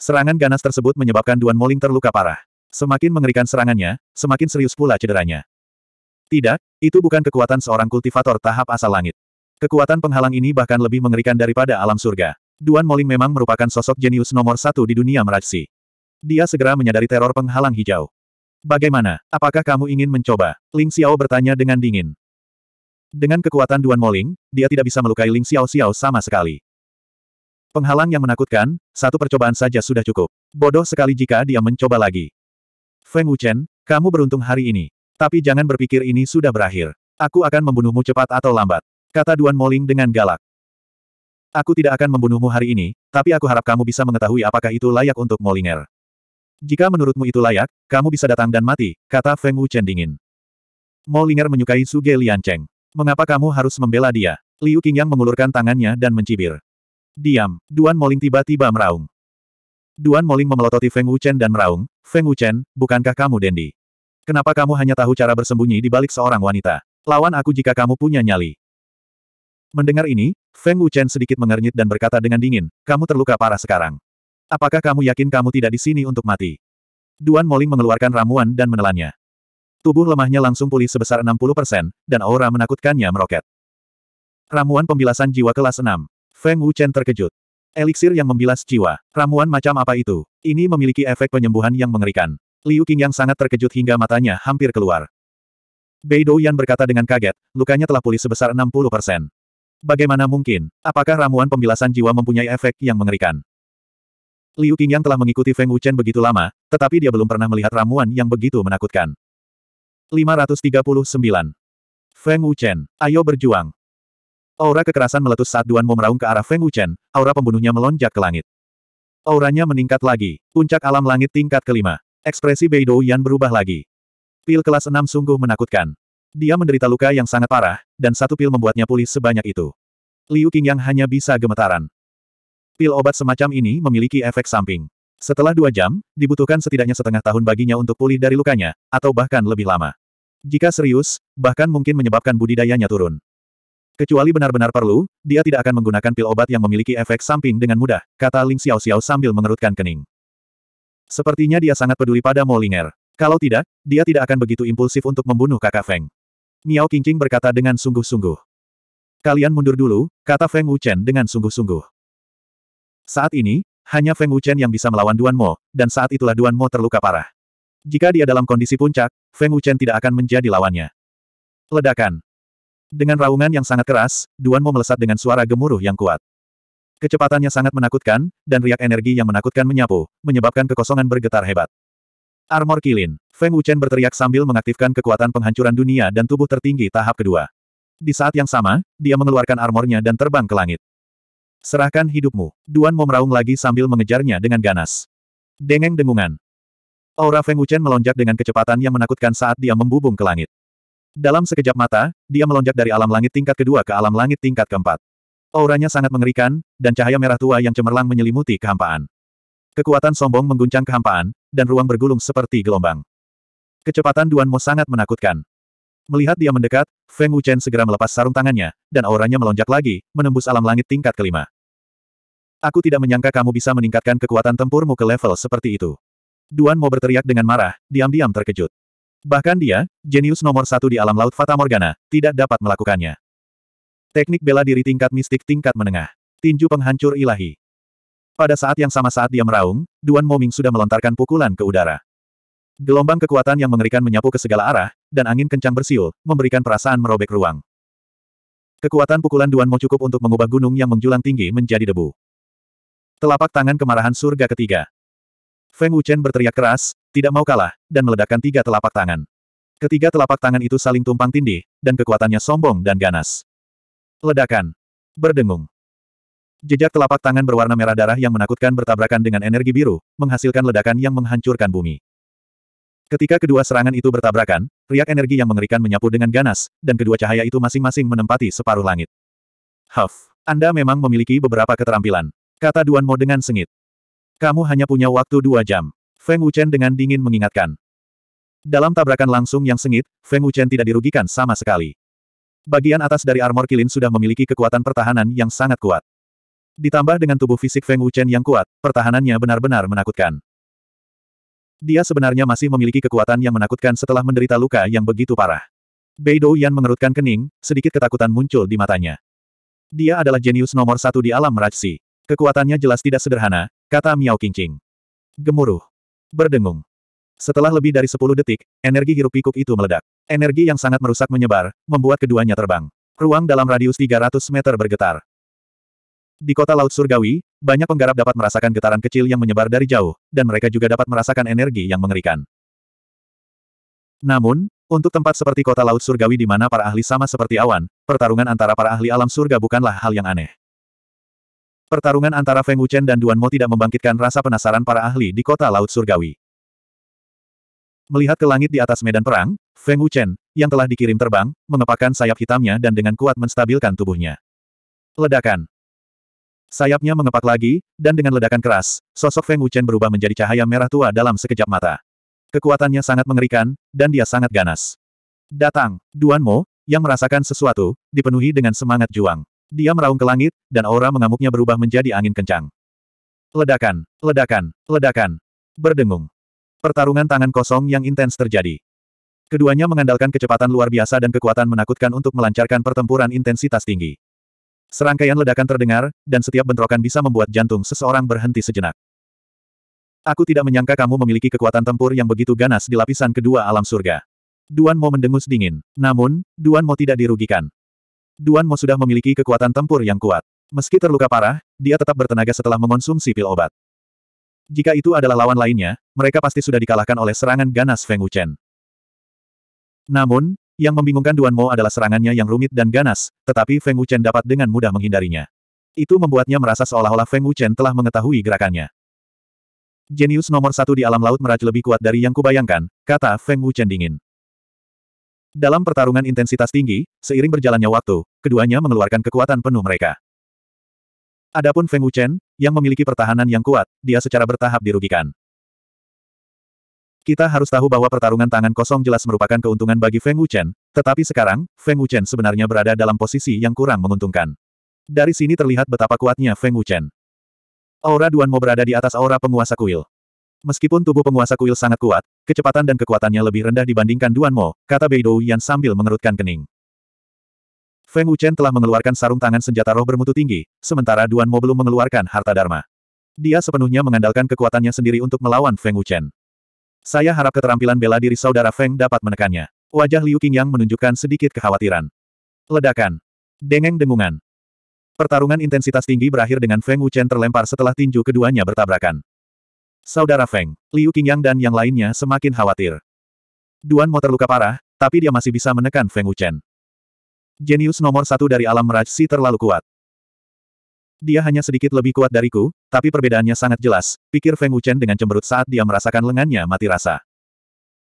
Serangan ganas tersebut menyebabkan Duan Moling terluka parah. Semakin mengerikan serangannya, semakin serius pula cederanya. Tidak, itu bukan kekuatan seorang kultivator tahap asal langit. Kekuatan penghalang ini bahkan lebih mengerikan daripada alam surga. Duan Moling memang merupakan sosok jenius nomor satu di dunia meraksi. Dia segera menyadari teror penghalang hijau. Bagaimana? Apakah kamu ingin mencoba? Ling Xiao bertanya dengan dingin. Dengan kekuatan Duan Moling, dia tidak bisa melukai Ling Xiao Xiao sama sekali. Penghalang yang menakutkan, satu percobaan saja sudah cukup. Bodoh sekali jika dia mencoba lagi. Feng Wuchen, kamu beruntung hari ini. Tapi jangan berpikir ini sudah berakhir. Aku akan membunuhmu cepat atau lambat. Kata Duan Moling dengan galak. Aku tidak akan membunuhmu hari ini, tapi aku harap kamu bisa mengetahui apakah itu layak untuk Molinger. Jika menurutmu itu layak, kamu bisa datang dan mati, kata Feng Wuchen dingin. Mo Linger menyukai Suge Liancheng. Mengapa kamu harus membela dia? Liu Qingyang mengulurkan tangannya dan mencibir. Diam, Duan Moling tiba-tiba meraung. Duan Moling memelototi Feng Wuchen dan meraung, Feng Wuchen, bukankah kamu Dendi? Kenapa kamu hanya tahu cara bersembunyi di balik seorang wanita? Lawan aku jika kamu punya nyali. Mendengar ini, Feng Wuchen sedikit mengernyit dan berkata dengan dingin, kamu terluka parah sekarang. Apakah kamu yakin kamu tidak di sini untuk mati? Duan Moling mengeluarkan ramuan dan menelannya. Tubuh lemahnya langsung pulih sebesar 60%, dan aura menakutkannya meroket. Ramuan pembilasan jiwa kelas 6. Feng Wuchen terkejut. Eliksir yang membilas jiwa. Ramuan macam apa itu? Ini memiliki efek penyembuhan yang mengerikan. Liu Qing yang sangat terkejut hingga matanya hampir keluar. Bei Yan berkata dengan kaget, lukanya telah pulih sebesar 60%. Bagaimana mungkin? Apakah ramuan pembilasan jiwa mempunyai efek yang mengerikan? Liu Qingyang telah mengikuti Feng Wuchen begitu lama, tetapi dia belum pernah melihat ramuan yang begitu menakutkan. 539. Feng Wuchen, ayo berjuang. Aura kekerasan meletus saat Duan Mo meraung ke arah Feng Wuchen, aura pembunuhnya melonjak ke langit. Auranya meningkat lagi, puncak alam langit tingkat kelima. Ekspresi Beidou Yan berubah lagi. Pil kelas 6 sungguh menakutkan. Dia menderita luka yang sangat parah, dan satu pil membuatnya pulih sebanyak itu. Liu Qingyang hanya bisa gemetaran. Pil obat semacam ini memiliki efek samping. Setelah dua jam, dibutuhkan setidaknya setengah tahun baginya untuk pulih dari lukanya, atau bahkan lebih lama. Jika serius, bahkan mungkin menyebabkan budidayanya turun. Kecuali benar-benar perlu, dia tidak akan menggunakan pil obat yang memiliki efek samping dengan mudah, kata Ling Xiao Xiao sambil mengerutkan kening. Sepertinya dia sangat peduli pada Molinger. Kalau tidak, dia tidak akan begitu impulsif untuk membunuh kakak Feng. Miao Qingqing berkata dengan sungguh-sungguh. Kalian mundur dulu, kata Feng Wuchen dengan sungguh-sungguh. Saat ini, hanya Feng Wuchen yang bisa melawan Duan Mo, dan saat itulah Duan Mo terluka parah. Jika dia dalam kondisi puncak, Feng Wuchen tidak akan menjadi lawannya. Ledakan. Dengan raungan yang sangat keras, Duan Mo melesat dengan suara gemuruh yang kuat. Kecepatannya sangat menakutkan, dan riak energi yang menakutkan menyapu, menyebabkan kekosongan bergetar hebat. Armor Kilin. Feng Wuchen berteriak sambil mengaktifkan kekuatan penghancuran dunia dan tubuh tertinggi tahap kedua. Di saat yang sama, dia mengeluarkan armornya dan terbang ke langit. Serahkan hidupmu. Duan Mo meraung lagi sambil mengejarnya dengan ganas. Dengeng dengungan. Aura Feng Wuchen melonjak dengan kecepatan yang menakutkan saat dia membubung ke langit. Dalam sekejap mata, dia melonjak dari alam langit tingkat kedua ke alam langit tingkat keempat. Auranya sangat mengerikan, dan cahaya merah tua yang cemerlang menyelimuti kehampaan. Kekuatan sombong mengguncang kehampaan, dan ruang bergulung seperti gelombang. Kecepatan Duan Mo sangat menakutkan. Melihat dia mendekat, Feng Wuchen segera melepas sarung tangannya, dan auranya melonjak lagi, menembus alam langit tingkat kelima. Aku tidak menyangka kamu bisa meningkatkan kekuatan tempurmu ke level seperti itu. Duan Mo berteriak dengan marah, diam-diam terkejut. Bahkan dia, jenius nomor satu di alam laut Fata Morgana, tidak dapat melakukannya. Teknik bela diri tingkat mistik tingkat menengah. Tinju penghancur ilahi. Pada saat yang sama saat dia meraung, Duan Moming sudah melontarkan pukulan ke udara. Gelombang kekuatan yang mengerikan menyapu ke segala arah, dan angin kencang bersiul, memberikan perasaan merobek ruang. Kekuatan pukulan Duan Mo cukup untuk mengubah gunung yang menjulang tinggi menjadi debu. Telapak tangan kemarahan surga ketiga. Feng Wuchen berteriak keras, tidak mau kalah, dan meledakkan tiga telapak tangan. Ketiga telapak tangan itu saling tumpang tindih, dan kekuatannya sombong dan ganas. Ledakan. Berdengung. Jejak telapak tangan berwarna merah darah yang menakutkan bertabrakan dengan energi biru, menghasilkan ledakan yang menghancurkan bumi. Ketika kedua serangan itu bertabrakan, riak energi yang mengerikan menyapu dengan ganas, dan kedua cahaya itu masing-masing menempati separuh langit. Huff, Anda memang memiliki beberapa keterampilan. Kata Duan Mo dengan sengit. Kamu hanya punya waktu dua jam. Feng Wuchen dengan dingin mengingatkan. Dalam tabrakan langsung yang sengit, Feng Wuchen tidak dirugikan sama sekali. Bagian atas dari armor kilin sudah memiliki kekuatan pertahanan yang sangat kuat. Ditambah dengan tubuh fisik Feng Wuchen yang kuat, pertahanannya benar-benar menakutkan. Dia sebenarnya masih memiliki kekuatan yang menakutkan setelah menderita luka yang begitu parah. Beidou Yan mengerutkan kening, sedikit ketakutan muncul di matanya. Dia adalah jenius nomor satu di alam Rajsi. Kekuatannya jelas tidak sederhana, kata Miao Qingqing. Gemuruh. Berdengung. Setelah lebih dari 10 detik, energi hirup pikuk itu meledak. Energi yang sangat merusak menyebar, membuat keduanya terbang. Ruang dalam radius 300 meter bergetar. Di kota Laut Surgawi, banyak penggarap dapat merasakan getaran kecil yang menyebar dari jauh, dan mereka juga dapat merasakan energi yang mengerikan. Namun, untuk tempat seperti kota Laut Surgawi di mana para ahli sama seperti awan, pertarungan antara para ahli alam surga bukanlah hal yang aneh. Pertarungan antara Feng Wuchen dan Duan Mo tidak membangkitkan rasa penasaran para ahli di kota Laut Surgawi. Melihat ke langit di atas medan perang, Feng Wuchen, yang telah dikirim terbang, mengepakkan sayap hitamnya dan dengan kuat menstabilkan tubuhnya. Ledakan. Sayapnya mengepak lagi, dan dengan ledakan keras, sosok Feng Wuchen berubah menjadi cahaya merah tua dalam sekejap mata. Kekuatannya sangat mengerikan, dan dia sangat ganas. Datang, Duan Mo, yang merasakan sesuatu, dipenuhi dengan semangat juang. Dia meraung ke langit, dan aura mengamuknya berubah menjadi angin kencang. Ledakan, ledakan, ledakan. Berdengung. Pertarungan tangan kosong yang intens terjadi. Keduanya mengandalkan kecepatan luar biasa dan kekuatan menakutkan untuk melancarkan pertempuran intensitas tinggi. Serangkaian ledakan terdengar, dan setiap bentrokan bisa membuat jantung seseorang berhenti sejenak. Aku tidak menyangka kamu memiliki kekuatan tempur yang begitu ganas di lapisan kedua alam surga. Duan Mo mendengus dingin. Namun, Duan Mo tidak dirugikan. Duan Mo sudah memiliki kekuatan tempur yang kuat. Meski terluka parah, dia tetap bertenaga setelah mengonsumsi pil obat. Jika itu adalah lawan lainnya, mereka pasti sudah dikalahkan oleh serangan ganas Feng Wuchen. Namun, yang membingungkan Duan Mo adalah serangannya yang rumit dan ganas, tetapi Feng Wuchen dapat dengan mudah menghindarinya. Itu membuatnya merasa seolah-olah Feng Wuchen telah mengetahui gerakannya. Jenius nomor satu di alam laut meraj lebih kuat dari yang kubayangkan, kata Feng Wuchen dingin. Dalam pertarungan intensitas tinggi, seiring berjalannya waktu, keduanya mengeluarkan kekuatan penuh mereka. Adapun Feng Wuchen, yang memiliki pertahanan yang kuat, dia secara bertahap dirugikan. Kita harus tahu bahwa pertarungan tangan kosong jelas merupakan keuntungan bagi Feng Wuchen, tetapi sekarang, Feng Wuchen sebenarnya berada dalam posisi yang kurang menguntungkan. Dari sini terlihat betapa kuatnya Feng Wuchen. Aura Duan Mo berada di atas aura penguasa kuil. Meskipun tubuh penguasa kuil sangat kuat, kecepatan dan kekuatannya lebih rendah dibandingkan Duan Mo, kata Beidou Yan sambil mengerutkan kening. Feng Wuchen telah mengeluarkan sarung tangan senjata roh bermutu tinggi, sementara Duan Mo belum mengeluarkan harta dharma. Dia sepenuhnya mengandalkan kekuatannya sendiri untuk melawan Feng Wuchen. Saya harap keterampilan bela diri saudara Feng dapat menekannya. Wajah Liu Qingyang menunjukkan sedikit kekhawatiran. Ledakan. Dengeng dengungan. Pertarungan intensitas tinggi berakhir dengan Feng Wuchen terlempar setelah tinju keduanya bertabrakan. Saudara Feng, Liu Qingyang dan yang lainnya semakin khawatir. Duan Mo terluka parah, tapi dia masih bisa menekan Feng Wuchen. Jenius nomor satu dari alam Si terlalu kuat. Dia hanya sedikit lebih kuat dariku, tapi perbedaannya sangat jelas, pikir Feng Wuchen dengan cemberut saat dia merasakan lengannya mati rasa.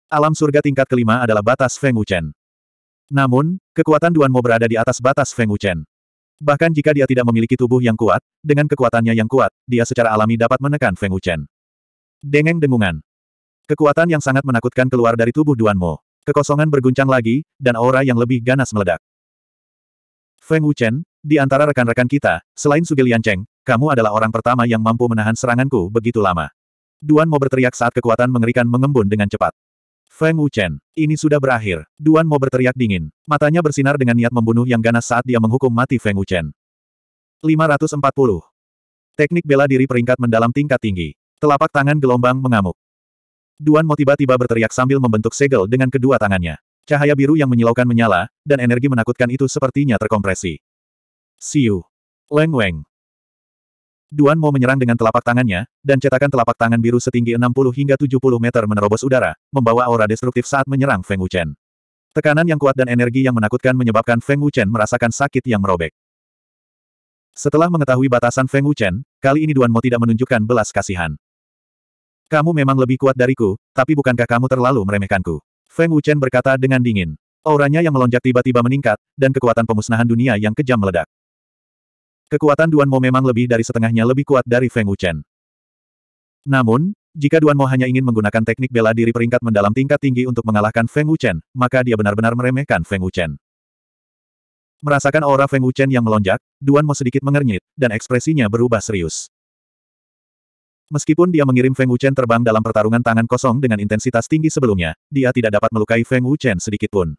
Alam surga tingkat kelima adalah batas Feng Wuchen. Namun, kekuatan Duan Mo berada di atas batas Feng Wuchen. Bahkan jika dia tidak memiliki tubuh yang kuat, dengan kekuatannya yang kuat, dia secara alami dapat menekan Feng Wuchen. Dengeng dengungan. Kekuatan yang sangat menakutkan keluar dari tubuh Duanmo. Kekosongan berguncang lagi, dan aura yang lebih ganas meledak. Feng Wuchen, di antara rekan-rekan kita, selain Sugelian Cheng, kamu adalah orang pertama yang mampu menahan seranganku begitu lama. Duan Mo berteriak saat kekuatan mengerikan mengembun dengan cepat. Feng Wuchen, ini sudah berakhir. Duan Mo berteriak dingin. Matanya bersinar dengan niat membunuh yang ganas saat dia menghukum mati Feng Wuchen. 540. Teknik bela diri peringkat mendalam tingkat tinggi. Telapak tangan gelombang mengamuk. Duan Mo tiba-tiba berteriak sambil membentuk segel dengan kedua tangannya. Cahaya biru yang menyilaukan menyala, dan energi menakutkan itu sepertinya terkompresi. Siu. Leng Weng. Duan Mo menyerang dengan telapak tangannya, dan cetakan telapak tangan biru setinggi 60 hingga 70 meter menerobos udara, membawa aura destruktif saat menyerang Feng Wuchen. Tekanan yang kuat dan energi yang menakutkan menyebabkan Feng Wuchen merasakan sakit yang merobek. Setelah mengetahui batasan Feng Wuchen, kali ini Duan Mo tidak menunjukkan belas kasihan. Kamu memang lebih kuat dariku, tapi bukankah kamu terlalu meremehkanku? Feng Wuchen berkata dengan dingin. Auranya yang melonjak tiba-tiba meningkat, dan kekuatan pemusnahan dunia yang kejam meledak. Kekuatan Duan Mo memang lebih dari setengahnya lebih kuat dari Feng Wuchen. Namun, jika Duan Mo hanya ingin menggunakan teknik bela diri peringkat mendalam tingkat tinggi untuk mengalahkan Feng Wuchen, maka dia benar-benar meremehkan Feng Wuchen. Merasakan aura Feng Wuchen yang melonjak, Duan Mo sedikit mengernyit, dan ekspresinya berubah serius. Meskipun dia mengirim Feng Wuchen terbang dalam pertarungan tangan kosong dengan intensitas tinggi sebelumnya, dia tidak dapat melukai Feng Wuchen sedikitpun.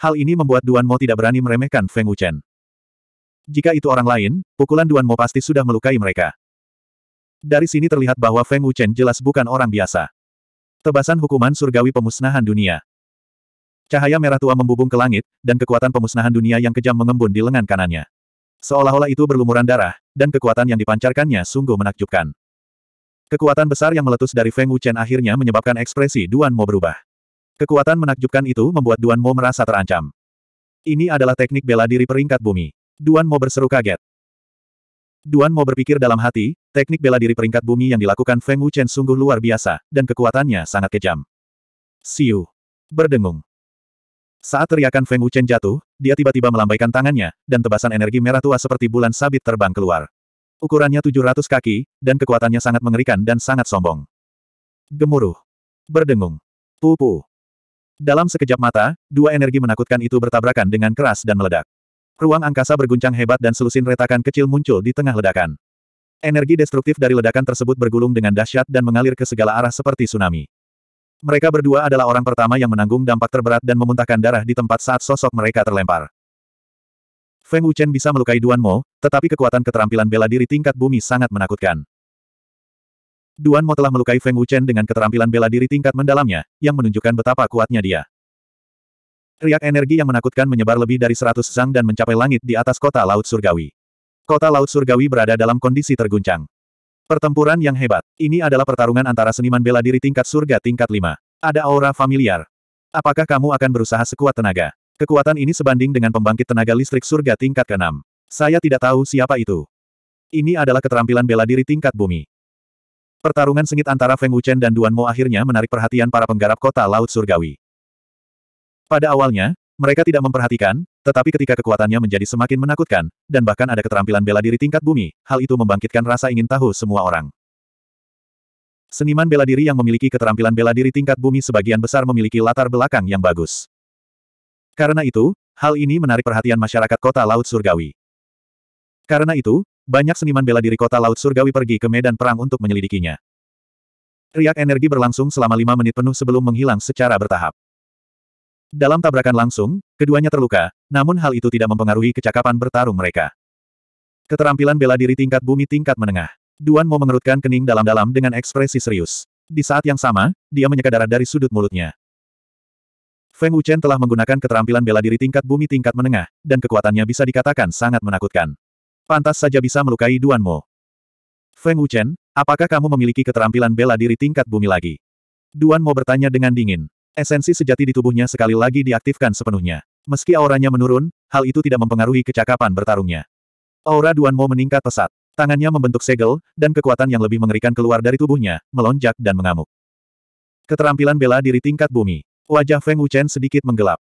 Hal ini membuat Duan Mo tidak berani meremehkan Feng Wuchen. Jika itu orang lain, pukulan Duan Mo pasti sudah melukai mereka. Dari sini terlihat bahwa Feng Wuchen jelas bukan orang biasa. Tebasan hukuman surgawi pemusnahan dunia. Cahaya merah tua membubung ke langit, dan kekuatan pemusnahan dunia yang kejam mengembun di lengan kanannya. Seolah-olah itu berlumuran darah, dan kekuatan yang dipancarkannya sungguh menakjubkan. Kekuatan besar yang meletus dari Feng Wuchen akhirnya menyebabkan ekspresi Duan Mo berubah. Kekuatan menakjubkan itu membuat Duan Mo merasa terancam. Ini adalah teknik bela diri peringkat bumi. Duan Mo berseru kaget. Duan Mo berpikir dalam hati, teknik bela diri peringkat bumi yang dilakukan Feng Wuchen sungguh luar biasa, dan kekuatannya sangat kejam. Siu. Berdengung. Saat teriakan Feng Wuchen jatuh, dia tiba-tiba melambaikan tangannya, dan tebasan energi merah tua seperti bulan sabit terbang keluar. Ukurannya 700 kaki, dan kekuatannya sangat mengerikan dan sangat sombong. Gemuruh. Berdengung. Pupu. Dalam sekejap mata, dua energi menakutkan itu bertabrakan dengan keras dan meledak. Ruang angkasa berguncang hebat dan selusin retakan kecil muncul di tengah ledakan. Energi destruktif dari ledakan tersebut bergulung dengan dahsyat dan mengalir ke segala arah seperti tsunami. Mereka berdua adalah orang pertama yang menanggung dampak terberat dan memuntahkan darah di tempat saat sosok mereka terlempar. Feng Wuchen bisa melukai Duan Mo, tetapi kekuatan keterampilan bela diri tingkat bumi sangat menakutkan. Duan Mo telah melukai Feng Wuchen dengan keterampilan bela diri tingkat mendalamnya, yang menunjukkan betapa kuatnya dia. Riak energi yang menakutkan menyebar lebih dari seratus zang dan mencapai langit di atas kota Laut Surgawi. Kota Laut Surgawi berada dalam kondisi terguncang. Pertempuran yang hebat. Ini adalah pertarungan antara seniman bela diri tingkat surga tingkat lima. Ada aura familiar. Apakah kamu akan berusaha sekuat tenaga? Kekuatan ini sebanding dengan pembangkit tenaga listrik surga tingkat ke-6. Saya tidak tahu siapa itu. Ini adalah keterampilan bela diri tingkat bumi. Pertarungan sengit antara Feng Wuchen dan Duan Mo akhirnya menarik perhatian para penggarap kota Laut Surgawi. Pada awalnya, mereka tidak memperhatikan, tetapi ketika kekuatannya menjadi semakin menakutkan, dan bahkan ada keterampilan bela diri tingkat bumi, hal itu membangkitkan rasa ingin tahu semua orang. Seniman bela diri yang memiliki keterampilan bela diri tingkat bumi sebagian besar memiliki latar belakang yang bagus. Karena itu, hal ini menarik perhatian masyarakat kota Laut Surgawi. Karena itu, banyak seniman bela diri kota Laut Surgawi pergi ke medan perang untuk menyelidikinya. Riak energi berlangsung selama lima menit penuh sebelum menghilang secara bertahap. Dalam tabrakan langsung, keduanya terluka, namun hal itu tidak mempengaruhi kecakapan bertarung mereka. Keterampilan bela diri tingkat bumi tingkat menengah. Duan mau mengerutkan kening dalam-dalam dengan ekspresi serius. Di saat yang sama, dia menyeka darah dari sudut mulutnya. Feng Wuchen telah menggunakan keterampilan bela diri tingkat bumi tingkat menengah, dan kekuatannya bisa dikatakan sangat menakutkan. Pantas saja bisa melukai Duan Mo. Feng Wuchen, apakah kamu memiliki keterampilan bela diri tingkat bumi lagi? Duan Mo bertanya dengan dingin. Esensi sejati di tubuhnya sekali lagi diaktifkan sepenuhnya. Meski auranya menurun, hal itu tidak mempengaruhi kecakapan bertarungnya. Aura Duan Mo meningkat pesat. Tangannya membentuk segel, dan kekuatan yang lebih mengerikan keluar dari tubuhnya, melonjak dan mengamuk. Keterampilan bela diri tingkat bumi. Wajah Feng Wuchen sedikit menggelap.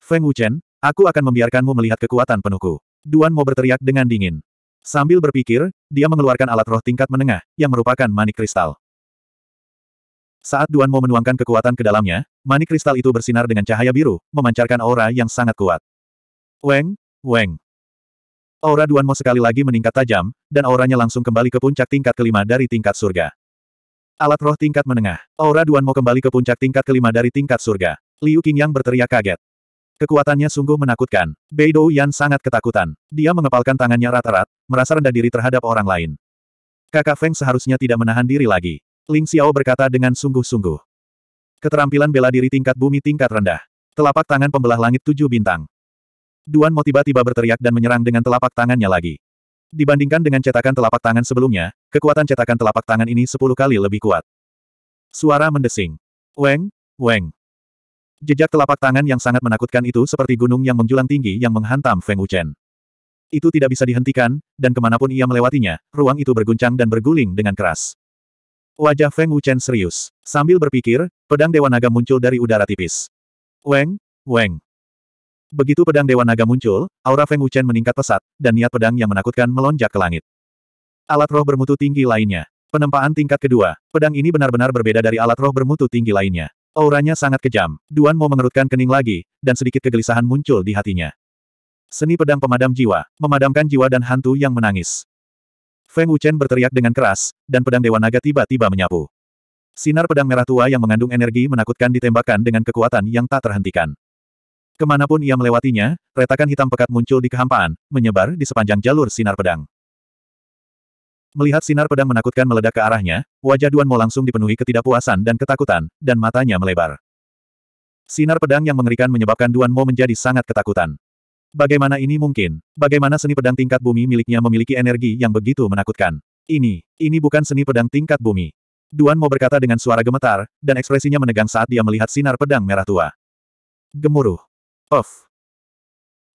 Feng Wuchen, aku akan membiarkanmu melihat kekuatan penuhku. Duan Mo berteriak dengan dingin. Sambil berpikir, dia mengeluarkan alat roh tingkat menengah, yang merupakan manik kristal. Saat Duan Mo menuangkan kekuatan ke dalamnya, manik kristal itu bersinar dengan cahaya biru, memancarkan aura yang sangat kuat. Weng, Weng. Aura Duan Mo sekali lagi meningkat tajam, dan auranya langsung kembali ke puncak tingkat kelima dari tingkat surga. Alat roh tingkat menengah. Aura Duan mau kembali ke puncak tingkat kelima dari tingkat surga. Liu Qingyang berteriak kaget. Kekuatannya sungguh menakutkan. Bei Dou Yan sangat ketakutan. Dia mengepalkan tangannya rata-rat, merasa rendah diri terhadap orang lain. Kakak Feng seharusnya tidak menahan diri lagi. Ling Xiao berkata dengan sungguh-sungguh. Keterampilan bela diri tingkat bumi tingkat rendah. Telapak tangan pembelah langit tujuh bintang. Duan Mo tiba-tiba berteriak dan menyerang dengan telapak tangannya lagi. Dibandingkan dengan cetakan telapak tangan sebelumnya, kekuatan cetakan telapak tangan ini sepuluh kali lebih kuat. Suara mendesing. Weng, weng. Jejak telapak tangan yang sangat menakutkan itu seperti gunung yang menjulang tinggi yang menghantam Feng Wuchen. Itu tidak bisa dihentikan, dan kemanapun ia melewatinya, ruang itu berguncang dan berguling dengan keras. Wajah Feng Wuchen serius. Sambil berpikir, pedang Dewa Naga muncul dari udara tipis. Weng, weng. Begitu pedang Dewa Naga muncul, aura Feng Wuchen meningkat pesat, dan niat pedang yang menakutkan melonjak ke langit. Alat roh bermutu tinggi lainnya. Penempaan tingkat kedua, pedang ini benar-benar berbeda dari alat roh bermutu tinggi lainnya. Auranya sangat kejam, Duan mau mengerutkan kening lagi, dan sedikit kegelisahan muncul di hatinya. Seni pedang pemadam jiwa, memadamkan jiwa dan hantu yang menangis. Feng Wuchen berteriak dengan keras, dan pedang Dewa Naga tiba-tiba menyapu. Sinar pedang merah tua yang mengandung energi menakutkan ditembakkan dengan kekuatan yang tak terhentikan. Kemanapun ia melewatinya, retakan hitam pekat muncul di kehampaan, menyebar di sepanjang jalur sinar pedang. Melihat sinar pedang menakutkan meledak ke arahnya, wajah Duan Mo langsung dipenuhi ketidakpuasan dan ketakutan, dan matanya melebar. Sinar pedang yang mengerikan menyebabkan Duan Mo menjadi sangat ketakutan. Bagaimana ini mungkin? Bagaimana seni pedang tingkat bumi miliknya memiliki energi yang begitu menakutkan? Ini, ini bukan seni pedang tingkat bumi. Duan Mo berkata dengan suara gemetar, dan ekspresinya menegang saat dia melihat sinar pedang merah tua. Gemuruh. Off.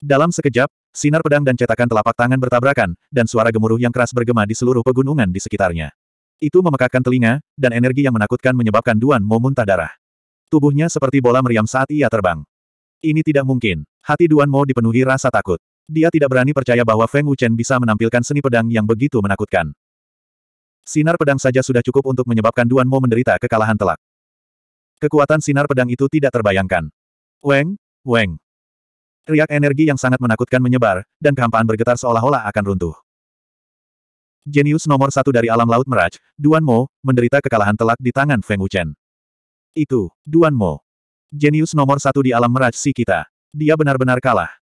Dalam sekejap, sinar pedang dan cetakan telapak tangan bertabrakan, dan suara gemuruh yang keras bergema di seluruh pegunungan di sekitarnya. Itu memekakkan telinga, dan energi yang menakutkan menyebabkan Duan Mo muntah darah. Tubuhnya seperti bola meriam saat ia terbang. Ini tidak mungkin. Hati Duan Mo dipenuhi rasa takut. Dia tidak berani percaya bahwa Feng Wuchen bisa menampilkan seni pedang yang begitu menakutkan. Sinar pedang saja sudah cukup untuk menyebabkan Duan Mo menderita kekalahan telak. Kekuatan sinar pedang itu tidak terbayangkan. Weng, Weng. Riak energi yang sangat menakutkan menyebar, dan kehampaan bergetar seolah-olah akan runtuh. Jenius nomor satu dari alam laut Meraj, Duan Mo, menderita kekalahan telak di tangan Feng Wuchen. Itu, Duan Mo. Jenius nomor satu di alam Meraj si kita. Dia benar-benar kalah.